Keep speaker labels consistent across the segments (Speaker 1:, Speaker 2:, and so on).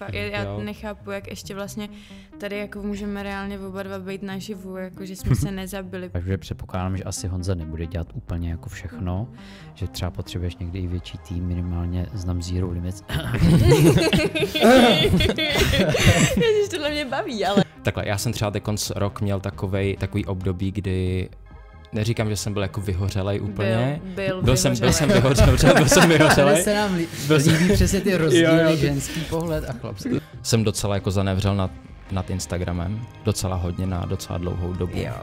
Speaker 1: Fakt, já nechápu, jak ještě vlastně tady jako můžeme reálně oba dva být naživu, jako že jsme se nezabili.
Speaker 2: Takže předpokládám, že asi Honza nebude dělat úplně jako všechno, že třeba potřebuješ někdy i větší tým, minimálně znám Zero Limits.
Speaker 1: Ježiš, tohle mě baví, ale...
Speaker 2: Takhle, já jsem třeba dekonc rok měl takovej,
Speaker 3: takový období, kdy neříkám, že jsem byl jako vyhořelej úplně. Byl, byl, byl vyhořelej. jsem, byl jsem vyhořelej. byl jsem
Speaker 2: vyhořelej. Ale se nám byl líbí přesně ty rozdíly, jo, jo, ženský pohled a chlapský.
Speaker 3: Jsem docela jako zanevřel nad, nad Instagramem, docela hodně na docela dlouhou dobu. Jo.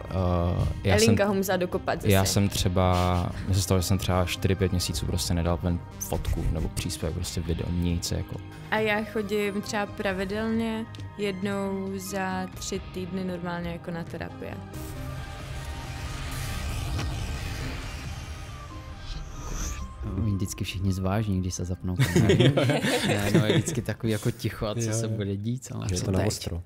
Speaker 3: Uh, já Elinka jsem, ho musela dokopat zase. Já jsem třeba, mě se stalo, že jsem třeba 4-5 měsíců prostě nedal ven fotku nebo příspěvek, prostě video, nic jako.
Speaker 1: A já chodím třeba pravidelně jednou za tři týdny normálně jako na terapie.
Speaker 2: Oni vždycky všichni zvážní, když se zapnou kamery. ne, no, je vždycky takový jako ticho, a co jo, se jo. bude dít. Ale je to na ostro.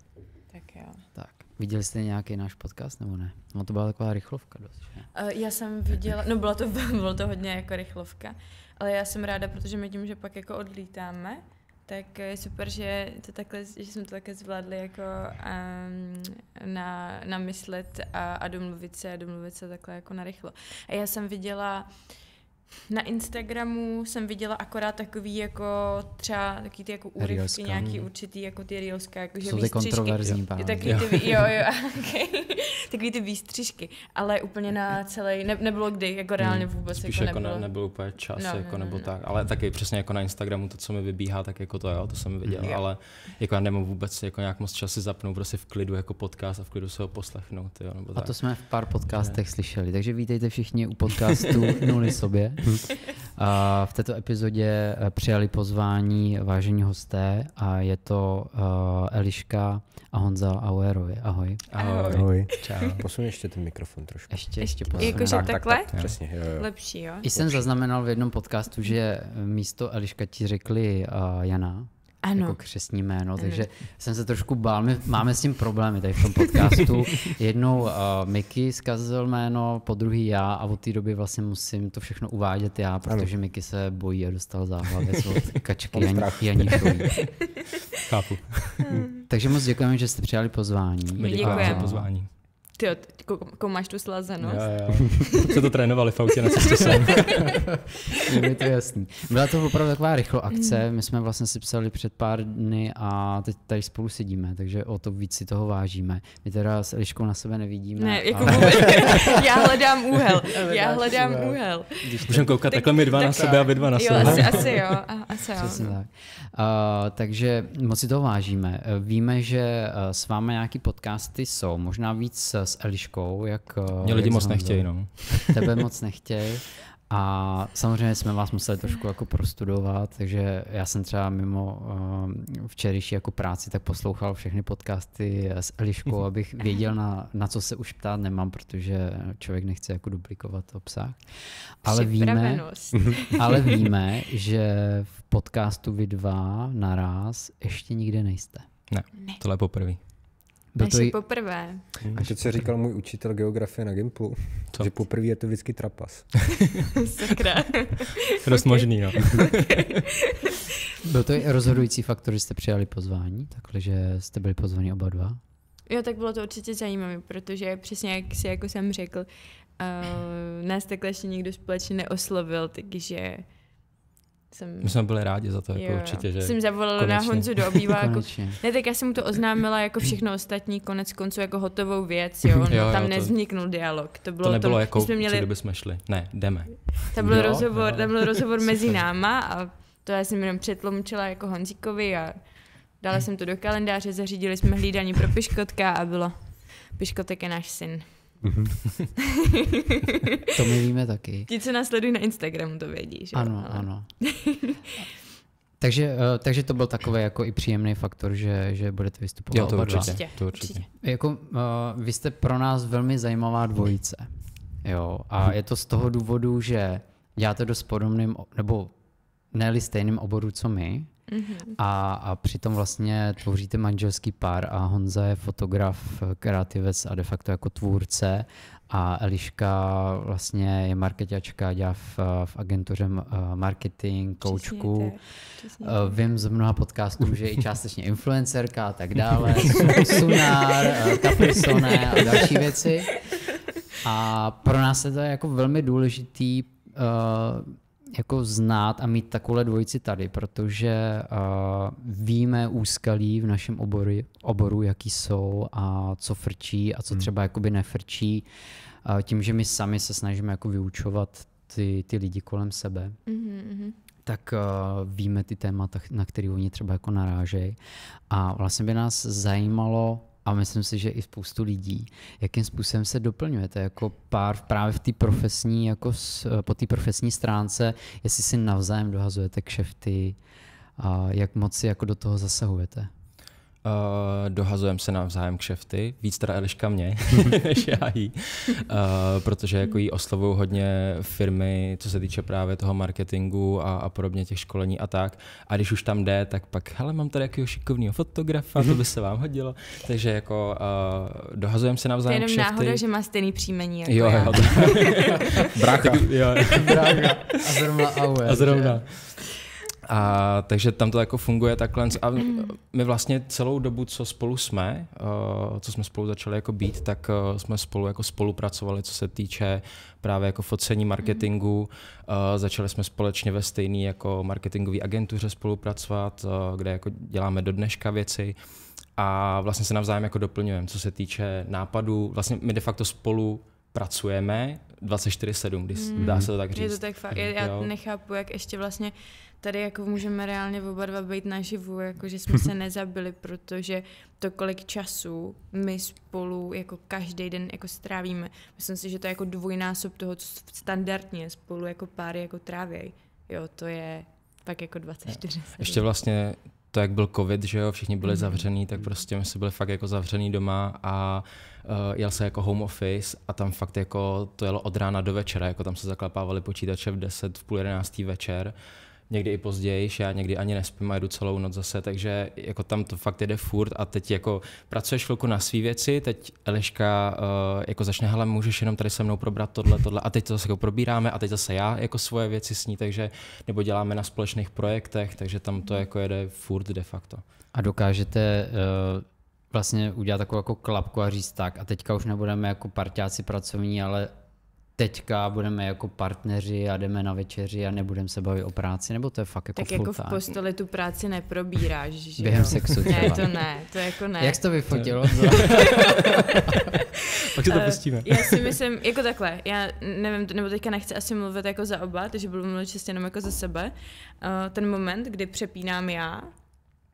Speaker 2: Tak jo. Tak. Viděli jste nějaký náš podcast nebo ne? No to byla taková rychlovka dost, že?
Speaker 1: Uh, já jsem viděla, no bylo to, bylo to hodně jako rychlovka, ale já jsem ráda, protože my tím, že pak jako odlítáme, tak je super, že, to takhle, že jsme to také zvládli jako um, na, namyslet a, a domluvit se a domluvit se takhle jako narychlo. A já jsem viděla uh, na Instagramu jsem viděla akorát takový jako třeba takový ty jako úryvky Rioska. nějaký určitý jako ty reelska, jako že Jsou ty kontroverzní pán. Takový jo. ty, jo, jo, okay. takový ty výstřižky, ale úplně na celý, ne, nebylo kdy, jako hmm. reálně vůbec Spíš jako, jako, nebylo. Ne, nebyl úplně
Speaker 3: čas, no, no jako, no, nebo no. tak, ale taky přesně jako na Instagramu to, co mi vybíhá, tak jako to jo, to jsem viděl, jo. ale jako já nemám vůbec jako nějak moc časy zapnout, prostě v klidu jako podcast a v klidu se ho poslechnout, jo, nebo tak. A to jsme v pár podcastech
Speaker 2: ne. slyšeli, takže vítejte všichni u podcastu Nuly sobě. v této epizodě eh, přijali pozvání vážení hosté a je to eh, Eliška a Honza Auerovi. Ahoj. Ahoj. Ahoj. Čau.
Speaker 4: Posun ještě ten mikrofon trošku. Ještě, ještě posun. Jakože tak, takhle? Tak, tak, Přesně, jo, jo.
Speaker 1: Lepší, jo? I jsem
Speaker 2: zaznamenal v jednom podcastu, že místo Eliška ti řekli uh, Jana ano. jako křesní jméno, ano. takže jsem se trošku bál. My máme s tím problémy tady v tom podcastu. Jednou uh, Miky zkazil jméno, po druhý já a od té doby vlastně musím to všechno uvádět já, protože Miky se bojí a dostal záhlavě od kačky Jan, Janíšový. Chápu. takže moc děkujeme, že jste přijali pozvání. My děkujeme za pozvání.
Speaker 1: Ty, máš tu slazenost. Já, já. Se to trénovali v autě na cestě sem. je
Speaker 2: to jasný. Byla to opravdu taková rychlá akce. Hmm. My jsme vlastně si psali před pár dny a teď tady spolu sedíme, takže o to víc si toho vážíme. My teda s Eliškou na sebe nevidíme. Ne, jako ale... vůbec. já hledám
Speaker 1: úhel. Já hledám úhel. Můžeme koukat takhle my dva tak, na sebe a vy dva na sebe. Jo, asi, asi jo. asi jo. Přesně tak. Uh,
Speaker 2: takže moc si toho vážíme. Víme, že s vámi nějaký podcasty jsou, možná víc s Eliškou, jak... Eh, Mě lidi jak moc nechtějí, no. Tebe moc nechtějí. A samozřejmě jsme vás museli trošku jako prostudovat, takže já jsem třeba mimo eh, včerejší jako práci tak poslouchal všechny podcasty s Eliškou, mhm. abych věděl, na, na co se už ptát nemám, protože člověk nechce jako duplikovat obsah. Ale víme, ale víme, že v podcastu vy dva naraz ještě nikde
Speaker 4: nejste. Ne, ne. tohle je poprvé. Do to tvojí... poprvé. A to, co říkal můj učitel geografie na Gimplu, co? že poprvé je to vždycky trapas. Sakra. Dost možný, jo. Byl to rozhodující faktor, že jste přijali
Speaker 2: pozvání, takhle, že jste byli pozvaní oba dva?
Speaker 1: Jo, tak bylo to určitě zajímavé, protože přesně jak si jako jsem řekl, uh, nás takhle ještě nikdo společně neoslovil, takže jsem... My jsme byli rádi za to, jako jo, určitě, že... Jsem zavolala konečně. na Honzu do obýváku. ne, tak já jsem mu to oznámila jako všechno ostatní, konec konců jako hotovou věc, jo, no, jo tam jo, nevzniknul to... dialog. To bylo to nebylo tom, jako, jsme měli... kdyby
Speaker 3: jsme šli. Ne, jdeme. To byl jo, rozhovor, jo. Tam
Speaker 1: byl rozhovor mezi náma a to já jsem jenom přetlumčila jako Honzíkovi a dala jsem to do kalendáře, zařídili jsme hlídání pro Piškotka a bylo Piškotek je náš syn. Mhm.
Speaker 2: to my víme taky.
Speaker 1: Ti, co nás sledují na Instagramu, to vědí. Že? Ano, Ale... ano.
Speaker 2: takže, eh, takže to byl takový jako i příjemný faktor, že, že budete vystupovat. Jo, to, určitě, určitě, to určitě. Jako, uh, vy jste pro nás velmi zajímavá dvojice. Jo, a mhm. je to z toho důvodu, že děláte dost podobným, nebo ne stejným oboru, co my, Mm-hmm. A, a přitom vlastně tvoříte manželský pár a Honza je fotograf, kreativec a de facto jako tvůrce a Eliška vlastně je marketačka, dělá v, v agentuře eh, marketing, koučku. Eh, vím z mnoha podcastů, že je i částečně influencerka a tak dále, sunár, kaprisone eh, a další věci. A pro nás je to jako velmi důležitý uh, jako znát a mít takovou dvojici tady, protože uh, víme úskalí v našem oboru, oboru, jaký jsou a co frčí a co hmm. třeba jakoby nefrčí. Uh, tím, že my sami se snažíme jako vyučovat ty, ty lidi kolem sebe, mm-hmm. tak uh, víme ty témata, na které oni třeba jako narážejí. A vlastně by nás zajímalo, a myslím si, že i spoustu lidí, jakým způsobem se doplňujete jako pár právě v té profesní, jako s, po té profesní stránce, jestli si navzájem dohazujete kšefty a jak moc si jako do toho zasahujete.
Speaker 3: Uh, dohazujeme se navzájem kšefty, víc teda Eliška mě, než já jí, uh, protože jako jí oslovují hodně firmy, co se týče právě toho marketingu a, a podobně těch školení a tak. A když už tam jde, tak pak, hele, mám tady jakýho šikovného fotografa, to by se vám hodilo. Takže jako uh, dohazujeme se navzájem kšefty. To je jenom náhoda, že
Speaker 1: má stejný příjmení jako jo, já. Jo, brácha. Jo, brácha. A zrovna A zrovna.
Speaker 3: Že? A, takže tam to jako funguje takhle. A mm-hmm. my vlastně celou dobu, co spolu jsme, uh, co jsme spolu začali jako být, tak uh, jsme spolu jako spolupracovali, co se týče právě jako focení mm-hmm. marketingu. Uh, začali jsme společně ve stejné jako marketingové agentuře spolupracovat, uh, kde jako děláme do dneška věci a vlastně se navzájem jako doplňujeme, co se týče nápadů. Vlastně my de facto spolu pracujeme 24-7, mm. dá se to tak říct. Je to tak fakt. Já, já
Speaker 1: nechápu, jak ještě vlastně tady jako můžeme reálně oba dva být naživu, jako že jsme se nezabili, protože to, kolik času my spolu jako každý den jako strávíme, myslím si, že to je jako dvojnásob toho, co standardně spolu jako páry jako trávějí. Jo, to je tak jako 24. Ještě
Speaker 3: vlastně to, jak byl covid, že jo, všichni byli mm. zavřený, tak prostě my jsme byli fakt jako zavřený doma a uh, jel se jako home office a tam fakt jako to jelo od rána do večera, jako tam se zaklapávali počítače v 10, v půl jedenáctý večer někdy i později, já někdy ani nespím a jdu celou noc zase, takže jako tam to fakt jede furt a teď jako pracuješ chvilku na své věci, teď Eliška uh, jako začne, hele, můžeš jenom tady se mnou probrat tohle, tohle a teď to zase jako probíráme a teď zase já jako svoje věci s ní, takže nebo děláme na společných projektech, takže tam to jako jede furt de facto. A
Speaker 2: dokážete uh vlastně udělat takovou jako klapku a říct tak a teďka už nebudeme jako partiáci pracovní, ale teďka budeme jako partneři a jdeme na večeři a nebudeme se bavit o práci, nebo to je fakt jako Tak jako v posteli
Speaker 1: tu práci neprobíráš, že Během jo? sexu třeba. Ne, to ne, to jako ne. Jak jsi to vyfotilo? Pak se to eh, pustíme. já si myslím, jako takhle, já nevím, nebo teďka nechci asi mluvit jako za oba, takže budu mluvit čistě jenom jako za sebe. Eh, ten moment, kdy přepínám já,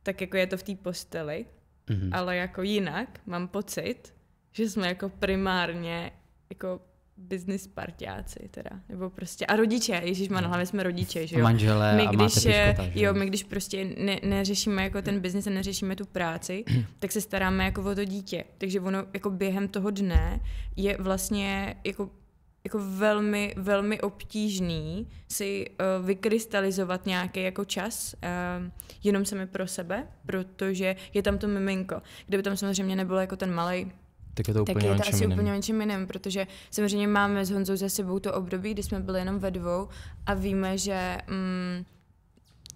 Speaker 1: tak jako je to v té posteli, mm-hmm. ale jako jinak mám pocit, že jsme jako primárně jako business partiáci teda, nebo prostě, a rodiče, Ježíš má na hmm. hlavě jsme rodiče, že jo. Manželé my, když, a máte piškota, jo? jo, my když prostě ne, neřešíme jako ten business a neřešíme tu práci, tak se staráme jako o to dítě, takže ono jako během toho dne je vlastně jako jako velmi, velmi obtížný si uh, vykrystalizovat nějaký jako čas uh, jenom sami pro sebe, protože je tam to miminko. Kdyby tam samozřejmě nebylo jako ten malý tak je to úplně tak je to asi úplně o něčem jiném, protože samozřejmě máme s Honzou za sebou to období, kdy jsme byli jenom ve dvou a víme, že mm,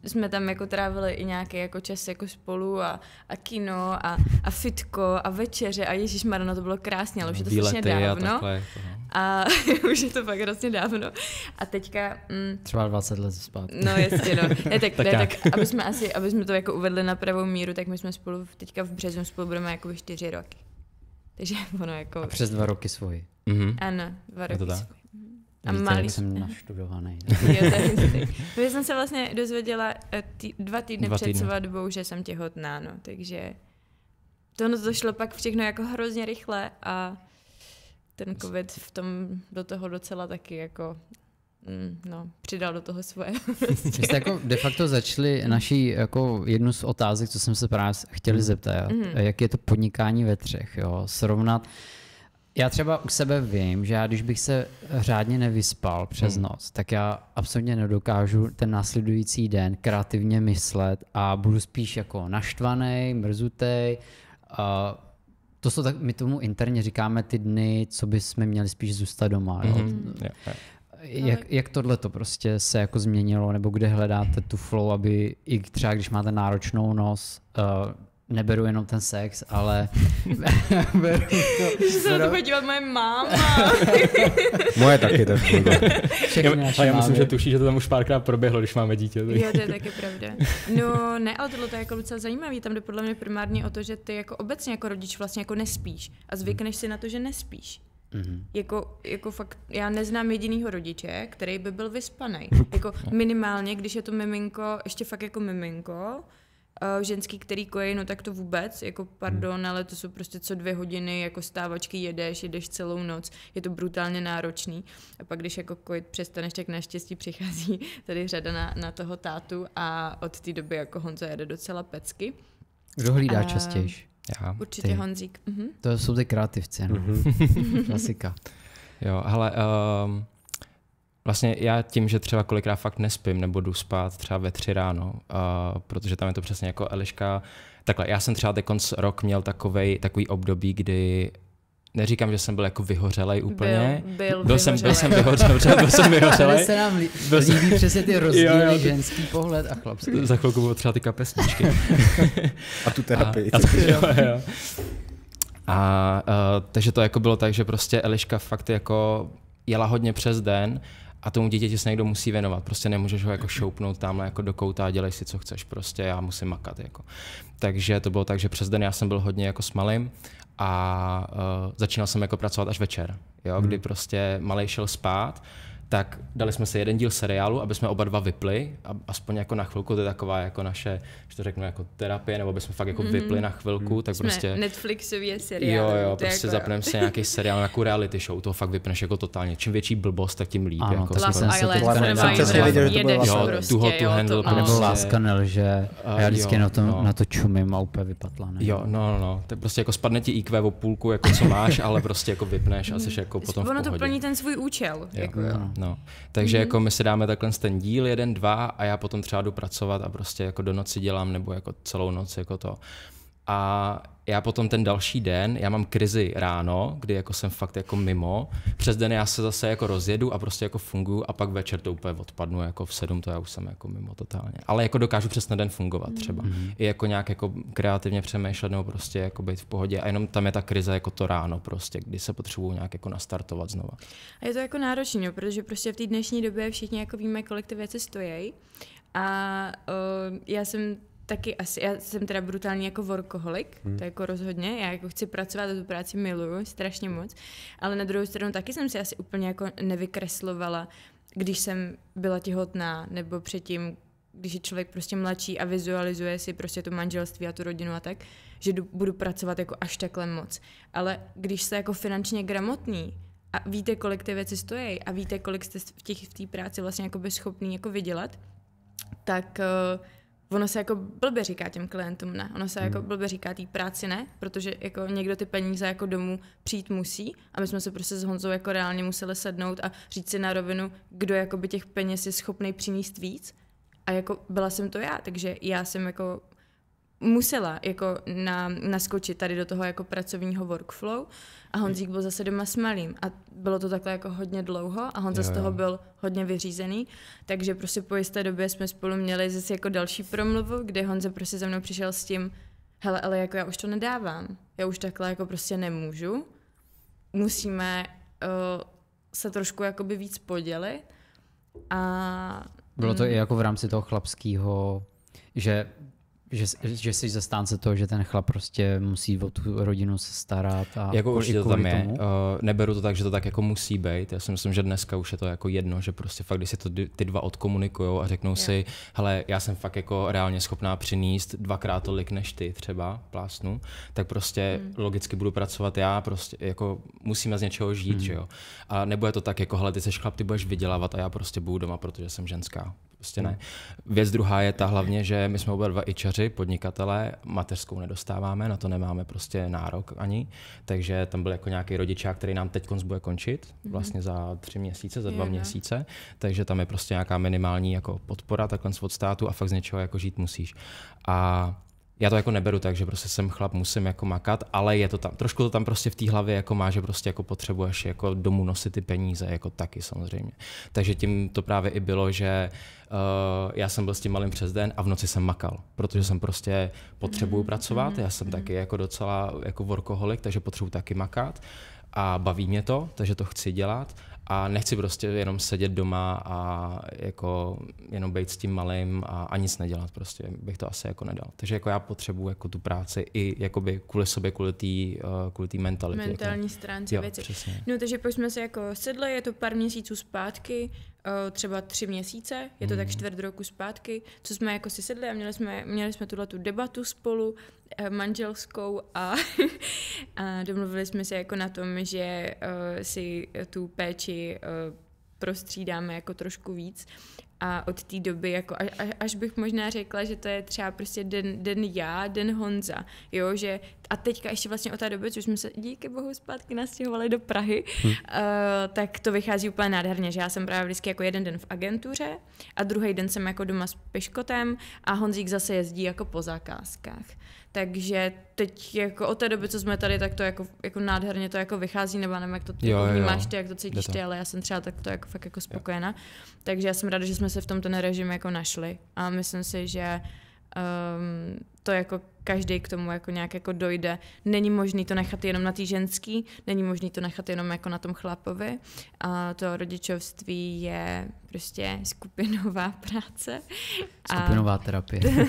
Speaker 1: jsme tam jako trávili i nějaký jako čas jako spolu a, a kino a, a fitko a večeře a Ježíš Marno, to bylo krásně, ale už je to strašně dávno. Jako no. A, a už je to fakt hrozně dávno. A teďka... Mm, Třeba
Speaker 2: 20 let zpátky. No jasně, no. Ne, tak, tak, ne, tak, tak aby jsme
Speaker 1: asi, aby jsme to jako uvedli na pravou míru, tak my jsme spolu teďka v březnu spolu budeme jako čtyři roky. Takže ono jako... A přes dva roky svoji. Mm-hmm. Ano, dva roky svoji. A Víte, malý. jsem naštudovaný. Já jsem se vlastně dozvěděla eh, tý, dva týdny dva před týdny. svatbou, že jsem těhotná, no, takže to, no, to šlo pak všechno jako hrozně rychle a ten covid v tom do toho docela taky jako Mm, no, přidal do toho svoje. Vy jste jako
Speaker 2: de facto začali naší jako jednu z otázek, co jsem se právě chtěli mm. zeptat, mm. jak je to podnikání ve třech, jo? srovnat. Já třeba u sebe vím, že já když bych se řádně nevyspal přes mm. noc, tak já absolutně nedokážu ten následující den kreativně myslet a budu spíš jako naštvaný, mrzutej, A to jsou tak, my tomu interně říkáme ty dny, co by jsme měli spíš zůstat doma. Mm-hmm. Jo? Yeah, mhm. yeah. No, jak, jak tohle to prostě se jako změnilo, nebo kde hledáte tu flow, aby i třeba když máte náročnou nos, uh, neberu jenom ten sex, ale beru to.
Speaker 1: Že se na to bude dívat moje máma. moje taky, to
Speaker 3: no. já, já, myslím, že tuší,
Speaker 2: že to tam už párkrát
Speaker 3: proběhlo, když máme dítě. Tak. Jo, to je taky pravda.
Speaker 1: No ne, ale tohle to je jako docela zajímavý. Tam jde podle mě primárně o to, že ty jako obecně jako rodič vlastně jako nespíš a zvykneš si na to, že nespíš. Mm-hmm. Jako, jako fakt, já neznám jedinýho rodiče, který by byl vyspaný. jako minimálně, když je to miminko, ještě fakt jako miminko, uh, ženský, který kojí, no tak to vůbec, jako pardon, mm. ale to jsou prostě co dvě hodiny, jako stávačky jedeš, jedeš celou noc, je to brutálně náročný. A pak, když jako kojit přestaneš, tak naštěstí přichází tady řada na, na toho tátu a od té doby jako Honza jede docela pecky. Kdo hlídá častěji? Uh, já? Určitě ty. Honzík. Uh-huh.
Speaker 2: To jsou ty kreativci, no. uh-huh.
Speaker 1: Klasika.
Speaker 3: Jo, ale um, ehm, vlastně já tím, že třeba kolikrát fakt nespím nebo jdu spát třeba ve tři ráno, uh, protože tam je to přesně jako Eliška, takhle, já jsem třeba konc rok měl takovej, takový období, kdy neříkám, že jsem byl jako vyhořelej úplně. Byl, byl, byl vyhořelej. jsem, byl jsem vyhořelej. Byl jsem vyhořelej. Ale se nám líbí, byl líbí přesně
Speaker 2: ty rozdíly, jo, jo, ženský pohled a chlapský. Za
Speaker 3: chvilku budu třeba ty kapesničky. a tu terapii. A, a, jo, jo. a uh, takže to jako bylo tak, že prostě Eliška fakt jako jela hodně přes den a tomu dítěti se někdo musí věnovat. Prostě nemůžeš ho jako šoupnout tamhle jako do kouta a dělej si, co chceš. Prostě já musím makat. Jako. Takže to bylo tak, že přes den já jsem byl hodně jako s malým a uh, začínal jsem jako pracovat až večer, jo, hmm. kdy prostě malej šel spát tak dali jsme si jeden díl seriálu, aby jsme oba dva vypli, a aspoň jako na chvilku, to je taková jako naše, že to řeknu, jako terapie, nebo aby jsme fakt jako vypli mm-hmm. na chvilku, mm. tak jsme prostě...
Speaker 1: Netflixově seriál. Jo, jo, prostě jako... zapneme
Speaker 3: si nějaký seriál, nějakou reality show, to fakt vypneš jako totálně. Čím větší blbost, tak tím líp. Ano, jako, to jsem se teď neviděl, že to bylo Jo, prostě, tuho, tu handle, to prostě. láska nelže, a já vždycky na, to, no. na to čumím a úplně Ne? Jo, no, no, to no. prostě jako spadne ti IQ o půlku, jako co máš, ale prostě jako vypneš a jsi mm. jako potom Ono to plní
Speaker 1: ten svůj účel. Jako No. Takže mm-hmm. jako my
Speaker 3: si dáme takhle ten díl, jeden, dva a já potom třeba jdu pracovat a prostě jako do noci dělám nebo jako celou noc jako to. A já potom ten další den, já mám krizi ráno, kdy jako jsem fakt jako mimo, přes den já se zase jako rozjedu a prostě jako funguju a pak večer to úplně odpadnu, jako v sedm to já už jsem jako mimo totálně. Ale jako dokážu přes den fungovat třeba. Mm-hmm. I jako nějak jako kreativně přemýšlet nebo prostě jako být v pohodě a jenom tam je ta krize jako to ráno prostě, kdy se potřebuju nějak jako nastartovat znova.
Speaker 1: A je to jako náročné, no, protože prostě v té dnešní době všichni jako víme, kolik ty věci stojí a uh, já jsem taky asi, já jsem teda brutální jako workoholik, hmm. to jako rozhodně, já jako chci pracovat a tu práci miluju strašně moc, ale na druhou stranu taky jsem si asi úplně jako nevykreslovala, když jsem byla těhotná, nebo předtím, když je člověk prostě mladší a vizualizuje si prostě to manželství a tu rodinu a tak, že budu pracovat jako až takhle moc. Ale když jste jako finančně gramotný, a víte, kolik ty věci stojí a víte, kolik jste v té v práci vlastně jako by schopný jako vydělat, tak uh, ono se jako blbě říká těm klientům ne, ono se jako hmm. blbě říká té práci ne, protože jako někdo ty peníze jako domů přijít musí a my jsme se prostě s Honzou jako reálně museli sednout a říct si na rovinu, kdo jako by těch peněz je schopný přinést víc a jako byla jsem to já, takže já jsem jako musela jako na, naskočit tady do toho jako pracovního workflow a Honzík byl zase doma s malým a bylo to takhle jako hodně dlouho a Honza z toho byl hodně vyřízený, takže prostě po jisté době jsme spolu měli zase jako další promluvu, kde Honza prostě za mnou přišel s tím, hele, ale jako já už to nedávám, já už takhle jako prostě nemůžu, musíme uh, se trošku jakoby víc podělit a... Bylo to mm. i
Speaker 2: jako v rámci toho chlapského že že, že jsi zastánce toho, že ten chlap prostě musí o tu rodinu se starat. A jako už to tam je. Tomu?
Speaker 3: Uh, neberu to tak, že to tak jako musí být. Já si myslím, že dneska už je to jako jedno, že prostě fakt, když si to ty dva odkomunikujou a řeknou je. si, hele, já jsem fakt jako reálně schopná přinést dvakrát tolik než ty třeba plásnu, tak prostě mm. logicky budu pracovat já, prostě jako musíme z něčeho žít, mm. že jo. A nebude to tak jako, hele, ty seš chlap, ty budeš vydělávat a já prostě budu doma, protože jsem ženská Prostě ne. Hmm. Věc druhá je ta hlavně, že my jsme oba dva ičaři, podnikatelé, mateřskou nedostáváme, na to nemáme prostě nárok ani, takže tam byl jako nějaký rodičák, který nám teď bude končit, mhm. vlastně za tři měsíce, za dva je, měsíce, takže tam je prostě nějaká minimální jako podpora takhle od státu a fakt z něčeho jako žít musíš. A já to jako neberu tak, že prostě jsem chlap, musím jako makat, ale je to tam, trošku to tam prostě v té hlavě jako má, že prostě jako potřebuješ jako domů nosit ty peníze, jako taky samozřejmě. Takže tím to právě i bylo, že uh, já jsem byl s tím malým přes den a v noci jsem makal, protože jsem prostě potřebuju mm-hmm, pracovat, mm-hmm, já jsem mm-hmm. taky jako docela jako workoholik, takže potřebuju taky makat a baví mě to, takže to chci dělat a nechci prostě jenom sedět doma a jako jenom být s tím malým a, a nic nedělat prostě, bych to asi jako nedal. Takže jako já potřebuji jako tu práci i jakoby kvůli sobě, kvůli té eh, kvůli tý mentalitě. Jako- Mentální jako. stránce jo, věci. Přesně. No
Speaker 1: takže pak jsme se jako sedli, je to pár měsíců zpátky, eh, třeba tři měsíce, je to hmm. tak mhm. čtvrt roku zpátky, co jsme jako si sedli a měli jsme, měli jsme tuhle tu debatu spolu, eh, manželskou a, a domluvili jsme se jako na tom, že uh, si tu péči Eh, prostřídáme jako trošku víc. A od té doby, jako až bych možná řekla, že to je třeba prostě den, den já, den Honza, jo, že a teďka ještě vlastně od té doby, což jsme se díky bohu zpátky nastěhovali do Prahy, hmm. uh, tak to vychází úplně nádherně, že já jsem právě vždycky jako jeden den v agentuře a druhý den jsem jako doma s Peškotem a Honzík zase jezdí jako po zakázkách takže teď jako od té doby, co jsme tady, tak to jako, jako nádherně to jako vychází, nebo nevím, jak to ty jako jo, vnímáš jo. ty, jak to cítíš to. ty, ale já jsem třeba tak to jako fakt jako spokojená. Jo. Takže já jsem ráda, že jsme se v tom ten režim jako našli a myslím si, že um, to jako každý k tomu jako nějak jako dojde. Není možný to nechat jenom na té ženský, není možný to nechat jenom jako na tom chlapovi. A to rodičovství je prostě skupinová práce. Skupinová a... terapie.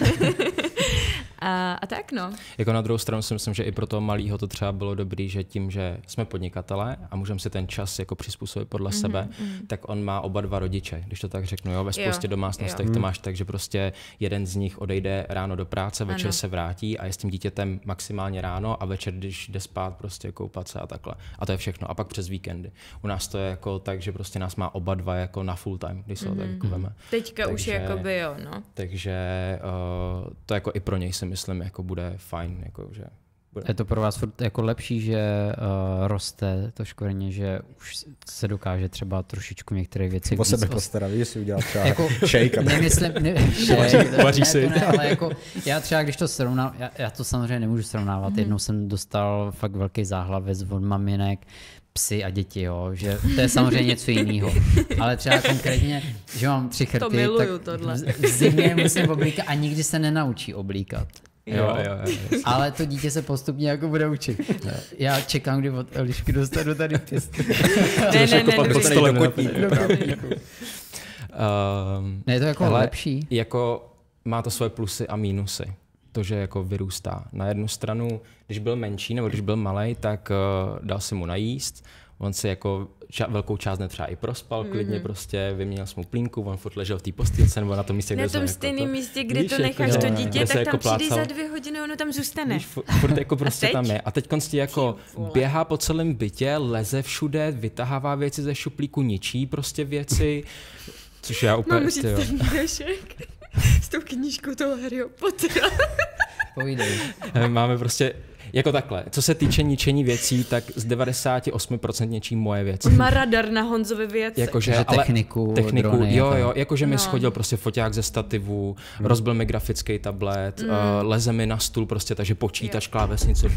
Speaker 1: A, a tak no.
Speaker 3: Jako na druhou stranu si myslím, že i pro toho malého to třeba bylo dobrý, že tím, že jsme podnikatelé a můžeme si ten čas jako přizpůsobit podle mm-hmm, sebe, mm-hmm. tak on má oba dva rodiče, když to tak řeknu. Jo? Ve spoustě jo, domácnostech jo. Mhm. to máš tak, že prostě jeden z nich odejde ráno do práce, večer ano. se vrátí a je s tím dítětem maximálně ráno a večer, když jde spát, prostě koupat se a takhle. A to je všechno. A pak přes víkendy. U nás to je jako tak, že prostě nás má oba dva jako na full time, když se mm-hmm. tak jako veme.
Speaker 1: Teďka takže, už by jo, no.
Speaker 3: Takže uh, to jako i pro něj si myslím, jako bude fajn.
Speaker 2: Jako, že bude. Je to pro vás furt jako lepší, že uh, roste to škoreně, že už se dokáže třeba trošičku některé věci... Po sebe postará, víš, si udělal
Speaker 4: třeba jako, shake.
Speaker 2: Nemyslím, ne, shake, ne, si. Ne, ale jako, já třeba, když to srovnám, já, já to samozřejmě nemůžu srovnávat, hmm jednou jsem dostal fakt velký záhlavec od maminek, psy a děti, jo, že to je samozřejmě něco jiného. Ale třeba konkrétně, že mám tři chrty, to miluju, tak tohle. v zimě musím oblíkat a nikdy se nenaučí oblíkat. Jo, jo, jo, jo ale to dítě se postupně jako bude učit. Já čekám, kdy od Elišky dostanu tady pěst. ne, ne, jako ne, ne, ne, ne, jako. jako.
Speaker 3: ehm, ne, je to jako lepší. Jako má to svoje plusy a mínusy. To, že jako vyrůstá. Na jednu stranu, když byl menší nebo když byl malý, tak uh, dal si mu najíst, on si jako ča- velkou část netřeba i prospal, mm-hmm. klidně prostě vyměnil jsem mu plínku, on furt ležel v té postilce nebo na tom místě, kde Na tom jako stejném jako to, místě, kde víš, to jako necháš jako, to dítě, tak jako tam plácal, přijde za dvě
Speaker 1: hodiny, ono tam zůstane. Víš,
Speaker 3: furt jako prostě tam je. A teď konstí jako běhá po celém bytě, leze všude, vytahává věci ze šuplíku, ničí prostě věci. Což já úplně... Mám říct ten
Speaker 2: s tou knížkou toho Harryho Pottera. Povídej.
Speaker 3: Máme prostě jako takhle, co se týče ničení věcí, tak z 98% něčí moje věci. Má
Speaker 1: radar na Honzovi věci. Jakože, ale techniku, techniku drony, jo, jo, jakože no. mi schodil
Speaker 3: prostě foťák ze stativu, hmm. rozbil mi grafický tablet, hmm. uh, leze mi na stůl prostě, takže počítač, jo. klávesnice,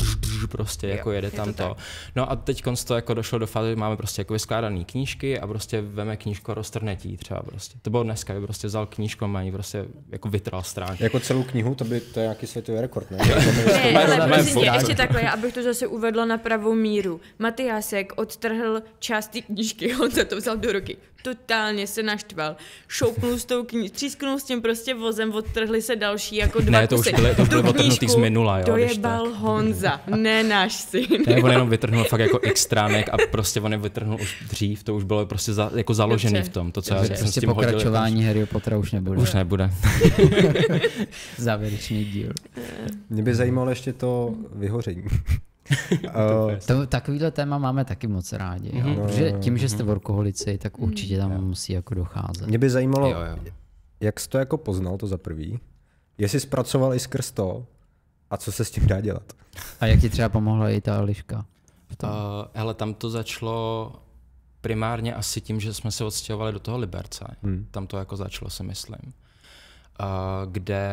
Speaker 3: prostě, jo. jako jede Je tam to. to. No a teď to jako došlo do fáze, že máme prostě jako vyskládaný knížky a prostě veme knížko roztrnetí třeba prostě. To bylo dneska, prostě vzal knížko a prostě jako vytral stránky.
Speaker 4: Jako celou knihu, to by to je nějaký světový rekord, ne, ne, ne,
Speaker 1: ne, ne, ne, ne, ne, ne ještě takhle, já abych to zase uvedla na pravou míru. Matyásek odtrhl část té knížky, on se to vzal do ruky totálně se naštval. Šouknul s tou kni- třísknul s tím prostě vozem, odtrhli se další jako dva Ne, to kusy. už byly, to z minula, jo. Dojebal bal Honza, ne náš syn. Ne, on jenom
Speaker 3: vytrhnul fakt jako extránek a prostě on je vytrhnul už dřív, to už bylo prostě za, jako založený Dobře. v tom, to co Dobře. já jsem s tím pokračování
Speaker 2: hodil, jako- Harry Pottera už nebude. Už nebude.
Speaker 4: Závěrečný díl. Mě by zajímalo ještě
Speaker 2: to vyhoření. Eh, to, takovýhle téma máme taky moc rádi. Jo? Mm-hmm. Protože mm. tím, že jste workoholici, tak mm. určitě tam jo. musí jako docházet. Mě by
Speaker 4: zajímalo, jo, jo. jak jsi to jako poznal, to za prvý. Jestli zpracoval i skrz to, a co se s tím dá dělat? A jak ti třeba
Speaker 2: pomohla i ta
Speaker 4: liška?
Speaker 3: Uh, eh, tam to začalo primárně asi tím, že jsme se odstěhovali do toho Liberce. Hmm. Tam to jako začalo, si myslím. Uh, kde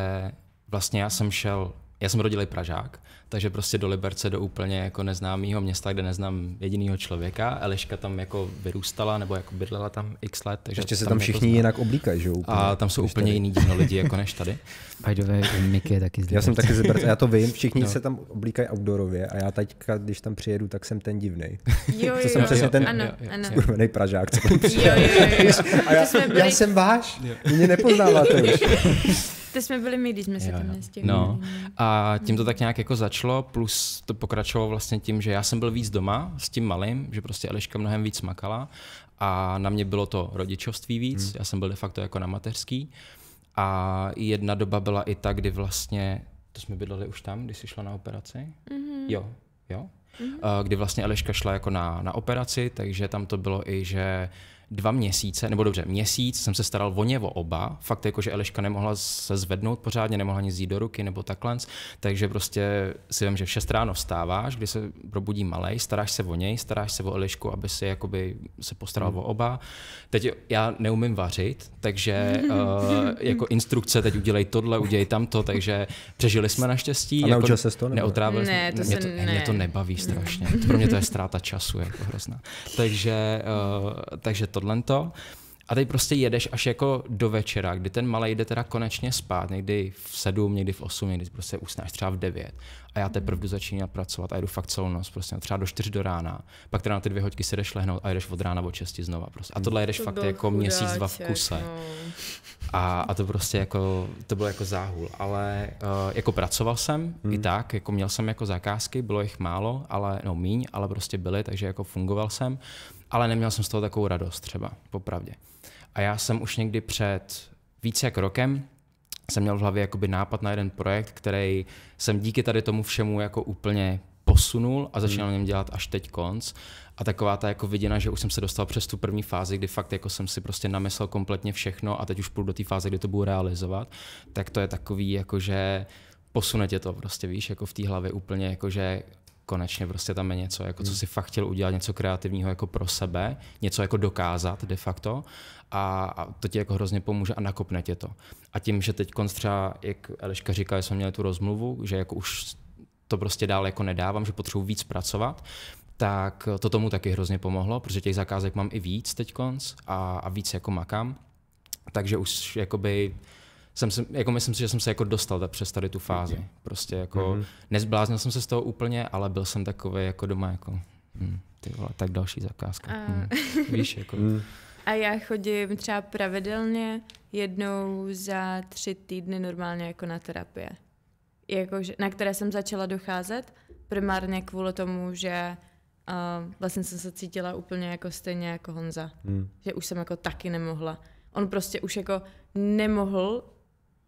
Speaker 3: vlastně já jsem šel, já jsem rodilý Pražák, takže prostě do Liberce, do úplně jako neznámého města, kde neznám jediného člověka. Eliška tam jako vyrůstala, nebo jako bydlela tam x let. Takže Ještě se tam, tam jako všichni jako jinak
Speaker 4: oblíkají, že úplně. A tam jsou úplně
Speaker 3: tady. jiný lidi, jako než tady.
Speaker 2: By the way, Miky je taky z
Speaker 3: Liberce. Já jsem taky z Liberce, já to vím, všichni no. se
Speaker 4: tam oblíkají outdoorově a já teďka, když tam přijedu, tak jsem ten divný. Jo, jo, jsem jo, přesně jo, ten ano, ano. Pražák, co jo, jo, jo, jo. A já, já jsem váš, jo. mě nepoznáváte
Speaker 1: už. To jsme byli my, když jsme jo, se tam nestihli. No mm. a
Speaker 3: tím to tak nějak jako začalo, plus to pokračovalo vlastně tím, že já jsem byl víc doma s tím malým, že prostě Eliška mnohem víc makala a na mě bylo to rodičovství víc, hmm. já jsem byl de facto jako na mateřský a jedna doba byla i ta, kdy vlastně, to jsme bydleli už tam, když jsi šla na operaci? Mm-hmm. Jo, jo. Mm-hmm. Kdy vlastně Eliška šla jako na, na operaci, takže tam to bylo i, že dva měsíce, nebo dobře, měsíc jsem se staral o ně, o oba. Fakt jako, že Eliška nemohla se zvednout pořádně, nemohla nic jít do ruky nebo takhle. Takže prostě si vím, že v 6 ráno vstáváš, kdy se probudí malej, staráš se o něj, staráš se o Elišku, aby si jakoby se postaral mm. o oba. Teď já neumím vařit, takže uh, jako instrukce, teď udělej tohle, udělej tamto, takže přežili jsme naštěstí. A jako se to? ne, to mě, to, ne. mě to nebaví strašně. Pro mě to je ztráta času, jako hrozná. Takže, uh, takže to tohle. A teď prostě jedeš až jako do večera, kdy ten malý jde teda konečně spát, někdy v sedm, někdy v osm, někdy prostě usnáš třeba v devět. A já teprve začínám pracovat a jdu fakt celou noc, prostě třeba do čtyř do rána. Pak teda na ty dvě hodky si jdeš lehnout a jdeš od rána o česti znova. Prostě. A mm, tohle jedeš to fakt jako chudáček, měsíc, dva v kuse. No. A, a, to prostě jako, to bylo jako záhul. Ale uh, jako pracoval jsem hmm. i mm. tak, jako měl jsem jako zakázky, bylo jich málo, ale no míň, ale prostě byly, takže jako fungoval jsem ale neměl jsem z toho takovou radost třeba, popravdě. A já jsem už někdy před více jak rokem jsem měl v hlavě jakoby nápad na jeden projekt, který jsem díky tady tomu všemu jako úplně posunul a začínal hmm. na něm dělat až teď konc. A taková ta jako viděna, že už jsem se dostal přes tu první fázi, kdy fakt jako jsem si prostě namyslel kompletně všechno a teď už půjdu do té fáze, kdy to budu realizovat, tak to je takový jako, že posune tě to prostě, víš, jako v té hlavě úplně, jako že konečně prostě tam je něco, jako co hmm. si fakt chtěl udělat, něco kreativního jako pro sebe, něco jako dokázat de facto a, a to ti jako hrozně pomůže a nakopne tě to. A tím, že teď třeba, jak Eliška říká, že jsme měli tu rozmluvu, že jako už to prostě dál jako nedávám, že potřebuji víc pracovat, tak to tomu taky hrozně pomohlo, protože těch zakázek mám i víc teď konc a, a víc jako makám. Takže už jakoby jsem si, jako myslím si, že jsem se jako dostal přes tady tu fázi. Prostě jako mm-hmm. nezbláznil jsem se z toho úplně, ale byl jsem takový jako doma jako hm, ty vole, tak další zakázka. A... Hm,
Speaker 4: víš, jako. Mhm.
Speaker 1: A já chodím třeba pravidelně jednou za tři týdny normálně jako na terapie. Jako, na které jsem začala docházet primárně kvůli tomu, že uh, vlastně jsem se cítila úplně jako stejně jako Honza. Hmm. Že už jsem jako taky nemohla. On prostě už jako nemohl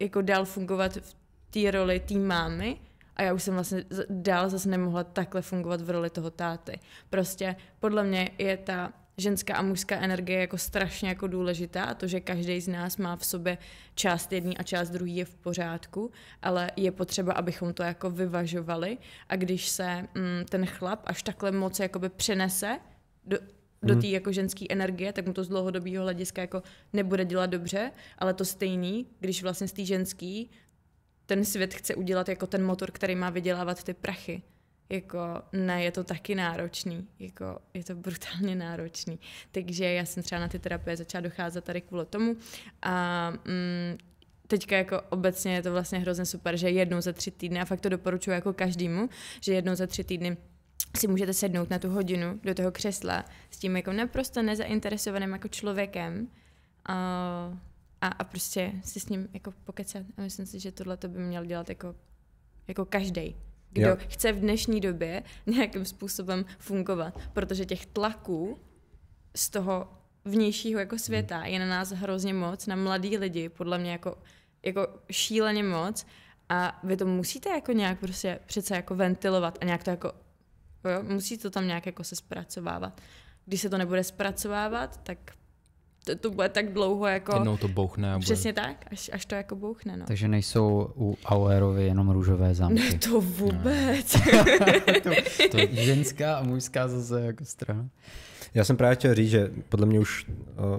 Speaker 1: jako dál fungovat v té roli té mámy a já už jsem vlastně dál zase nemohla takhle fungovat v roli toho táty. Prostě podle mě je ta ženská a mužská energie jako strašně jako důležitá a to, že každý z nás má v sobě část jedný a část druhý je v pořádku, ale je potřeba, abychom to jako vyvažovali a když se mm, ten chlap až takhle moc jakoby přenese do, Hmm. do té jako ženské energie, tak mu to z dlouhodobého hlediska jako nebude dělat dobře, ale to stejný, když vlastně z té ženský ten svět chce udělat jako ten motor, který má vydělávat ty prachy. Jako, ne, je to taky náročný, jako, je to brutálně náročný. Takže já jsem třeba na ty terapie začala docházet tady kvůli tomu a mm, teďka jako obecně je to vlastně hrozně super, že jednou za tři týdny, a fakt to doporučuji jako každému, že jednou za tři týdny si můžete sednout na tu hodinu do toho křesla s tím jako naprosto nezainteresovaným jako člověkem a, a, a prostě si s ním jako pokecat. A myslím si, že tohle to by měl dělat jako, jako každý kdo jo. chce v dnešní době nějakým způsobem fungovat, protože těch tlaků z toho vnějšího jako světa je na nás hrozně moc, na mladý lidi podle mě jako, jako šíleně moc a vy to musíte jako nějak prostě přece jako ventilovat a nějak to jako Jo? Musí to tam nějak jako se zpracovávat. Když se to nebude zpracovávat, tak to, to bude tak dlouho jako... Jednou to bouchne. A bude... Přesně tak, až, až to jako bouchne. No. Takže
Speaker 2: nejsou u Auerovi jenom růžové zámky. Ne
Speaker 1: to vůbec. No. to,
Speaker 2: to ženská a mužská zase jako strana.
Speaker 4: Já jsem právě chtěl říct, že podle mě už eh,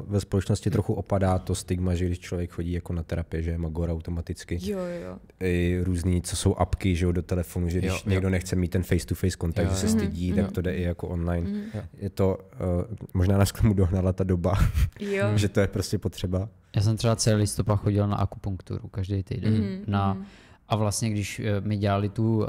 Speaker 4: ve společnosti trochu opadá to stigma, že když člověk chodí jako na terapii, že je magor automaticky. Jo, jo. I různý, co jsou apky, že jo, do telefonu, že když jo, jo. někdo nechce mít ten face-to-face kontakt, jo, že se mhm, stydí, jo. Mhm. tak to jde i jako online. Mhm. Jo. Je to, uh, možná nás k tomu dohnala ta doba, jo. že to je prostě potřeba.
Speaker 2: Já jsem třeba celý listopad chodil na akupunkturu každý týden. Mm. Na, a vlastně, když eh, mi dělali tu uh,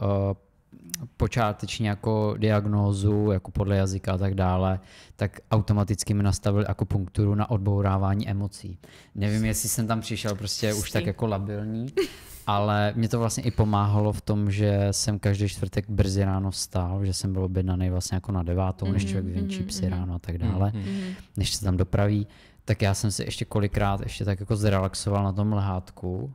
Speaker 2: počáteční jako diagnózu, jako podle jazyka a tak dále, tak automaticky mi nastavili akupunkturu na odbourávání emocí. Nevím, jestli jsem tam přišel prostě Jsi. už tak jako labilní, ale mě to vlastně i pomáhalo v tom, že jsem každý čtvrtek brzy ráno stál, že jsem byl objednaný vlastně jako na devátou, než člověk mhm, vyvenčí psy mhm, mhm. ráno a tak dále, než se tam dopraví. Tak já jsem se ještě kolikrát ještě tak jako zrelaxoval na tom lehátku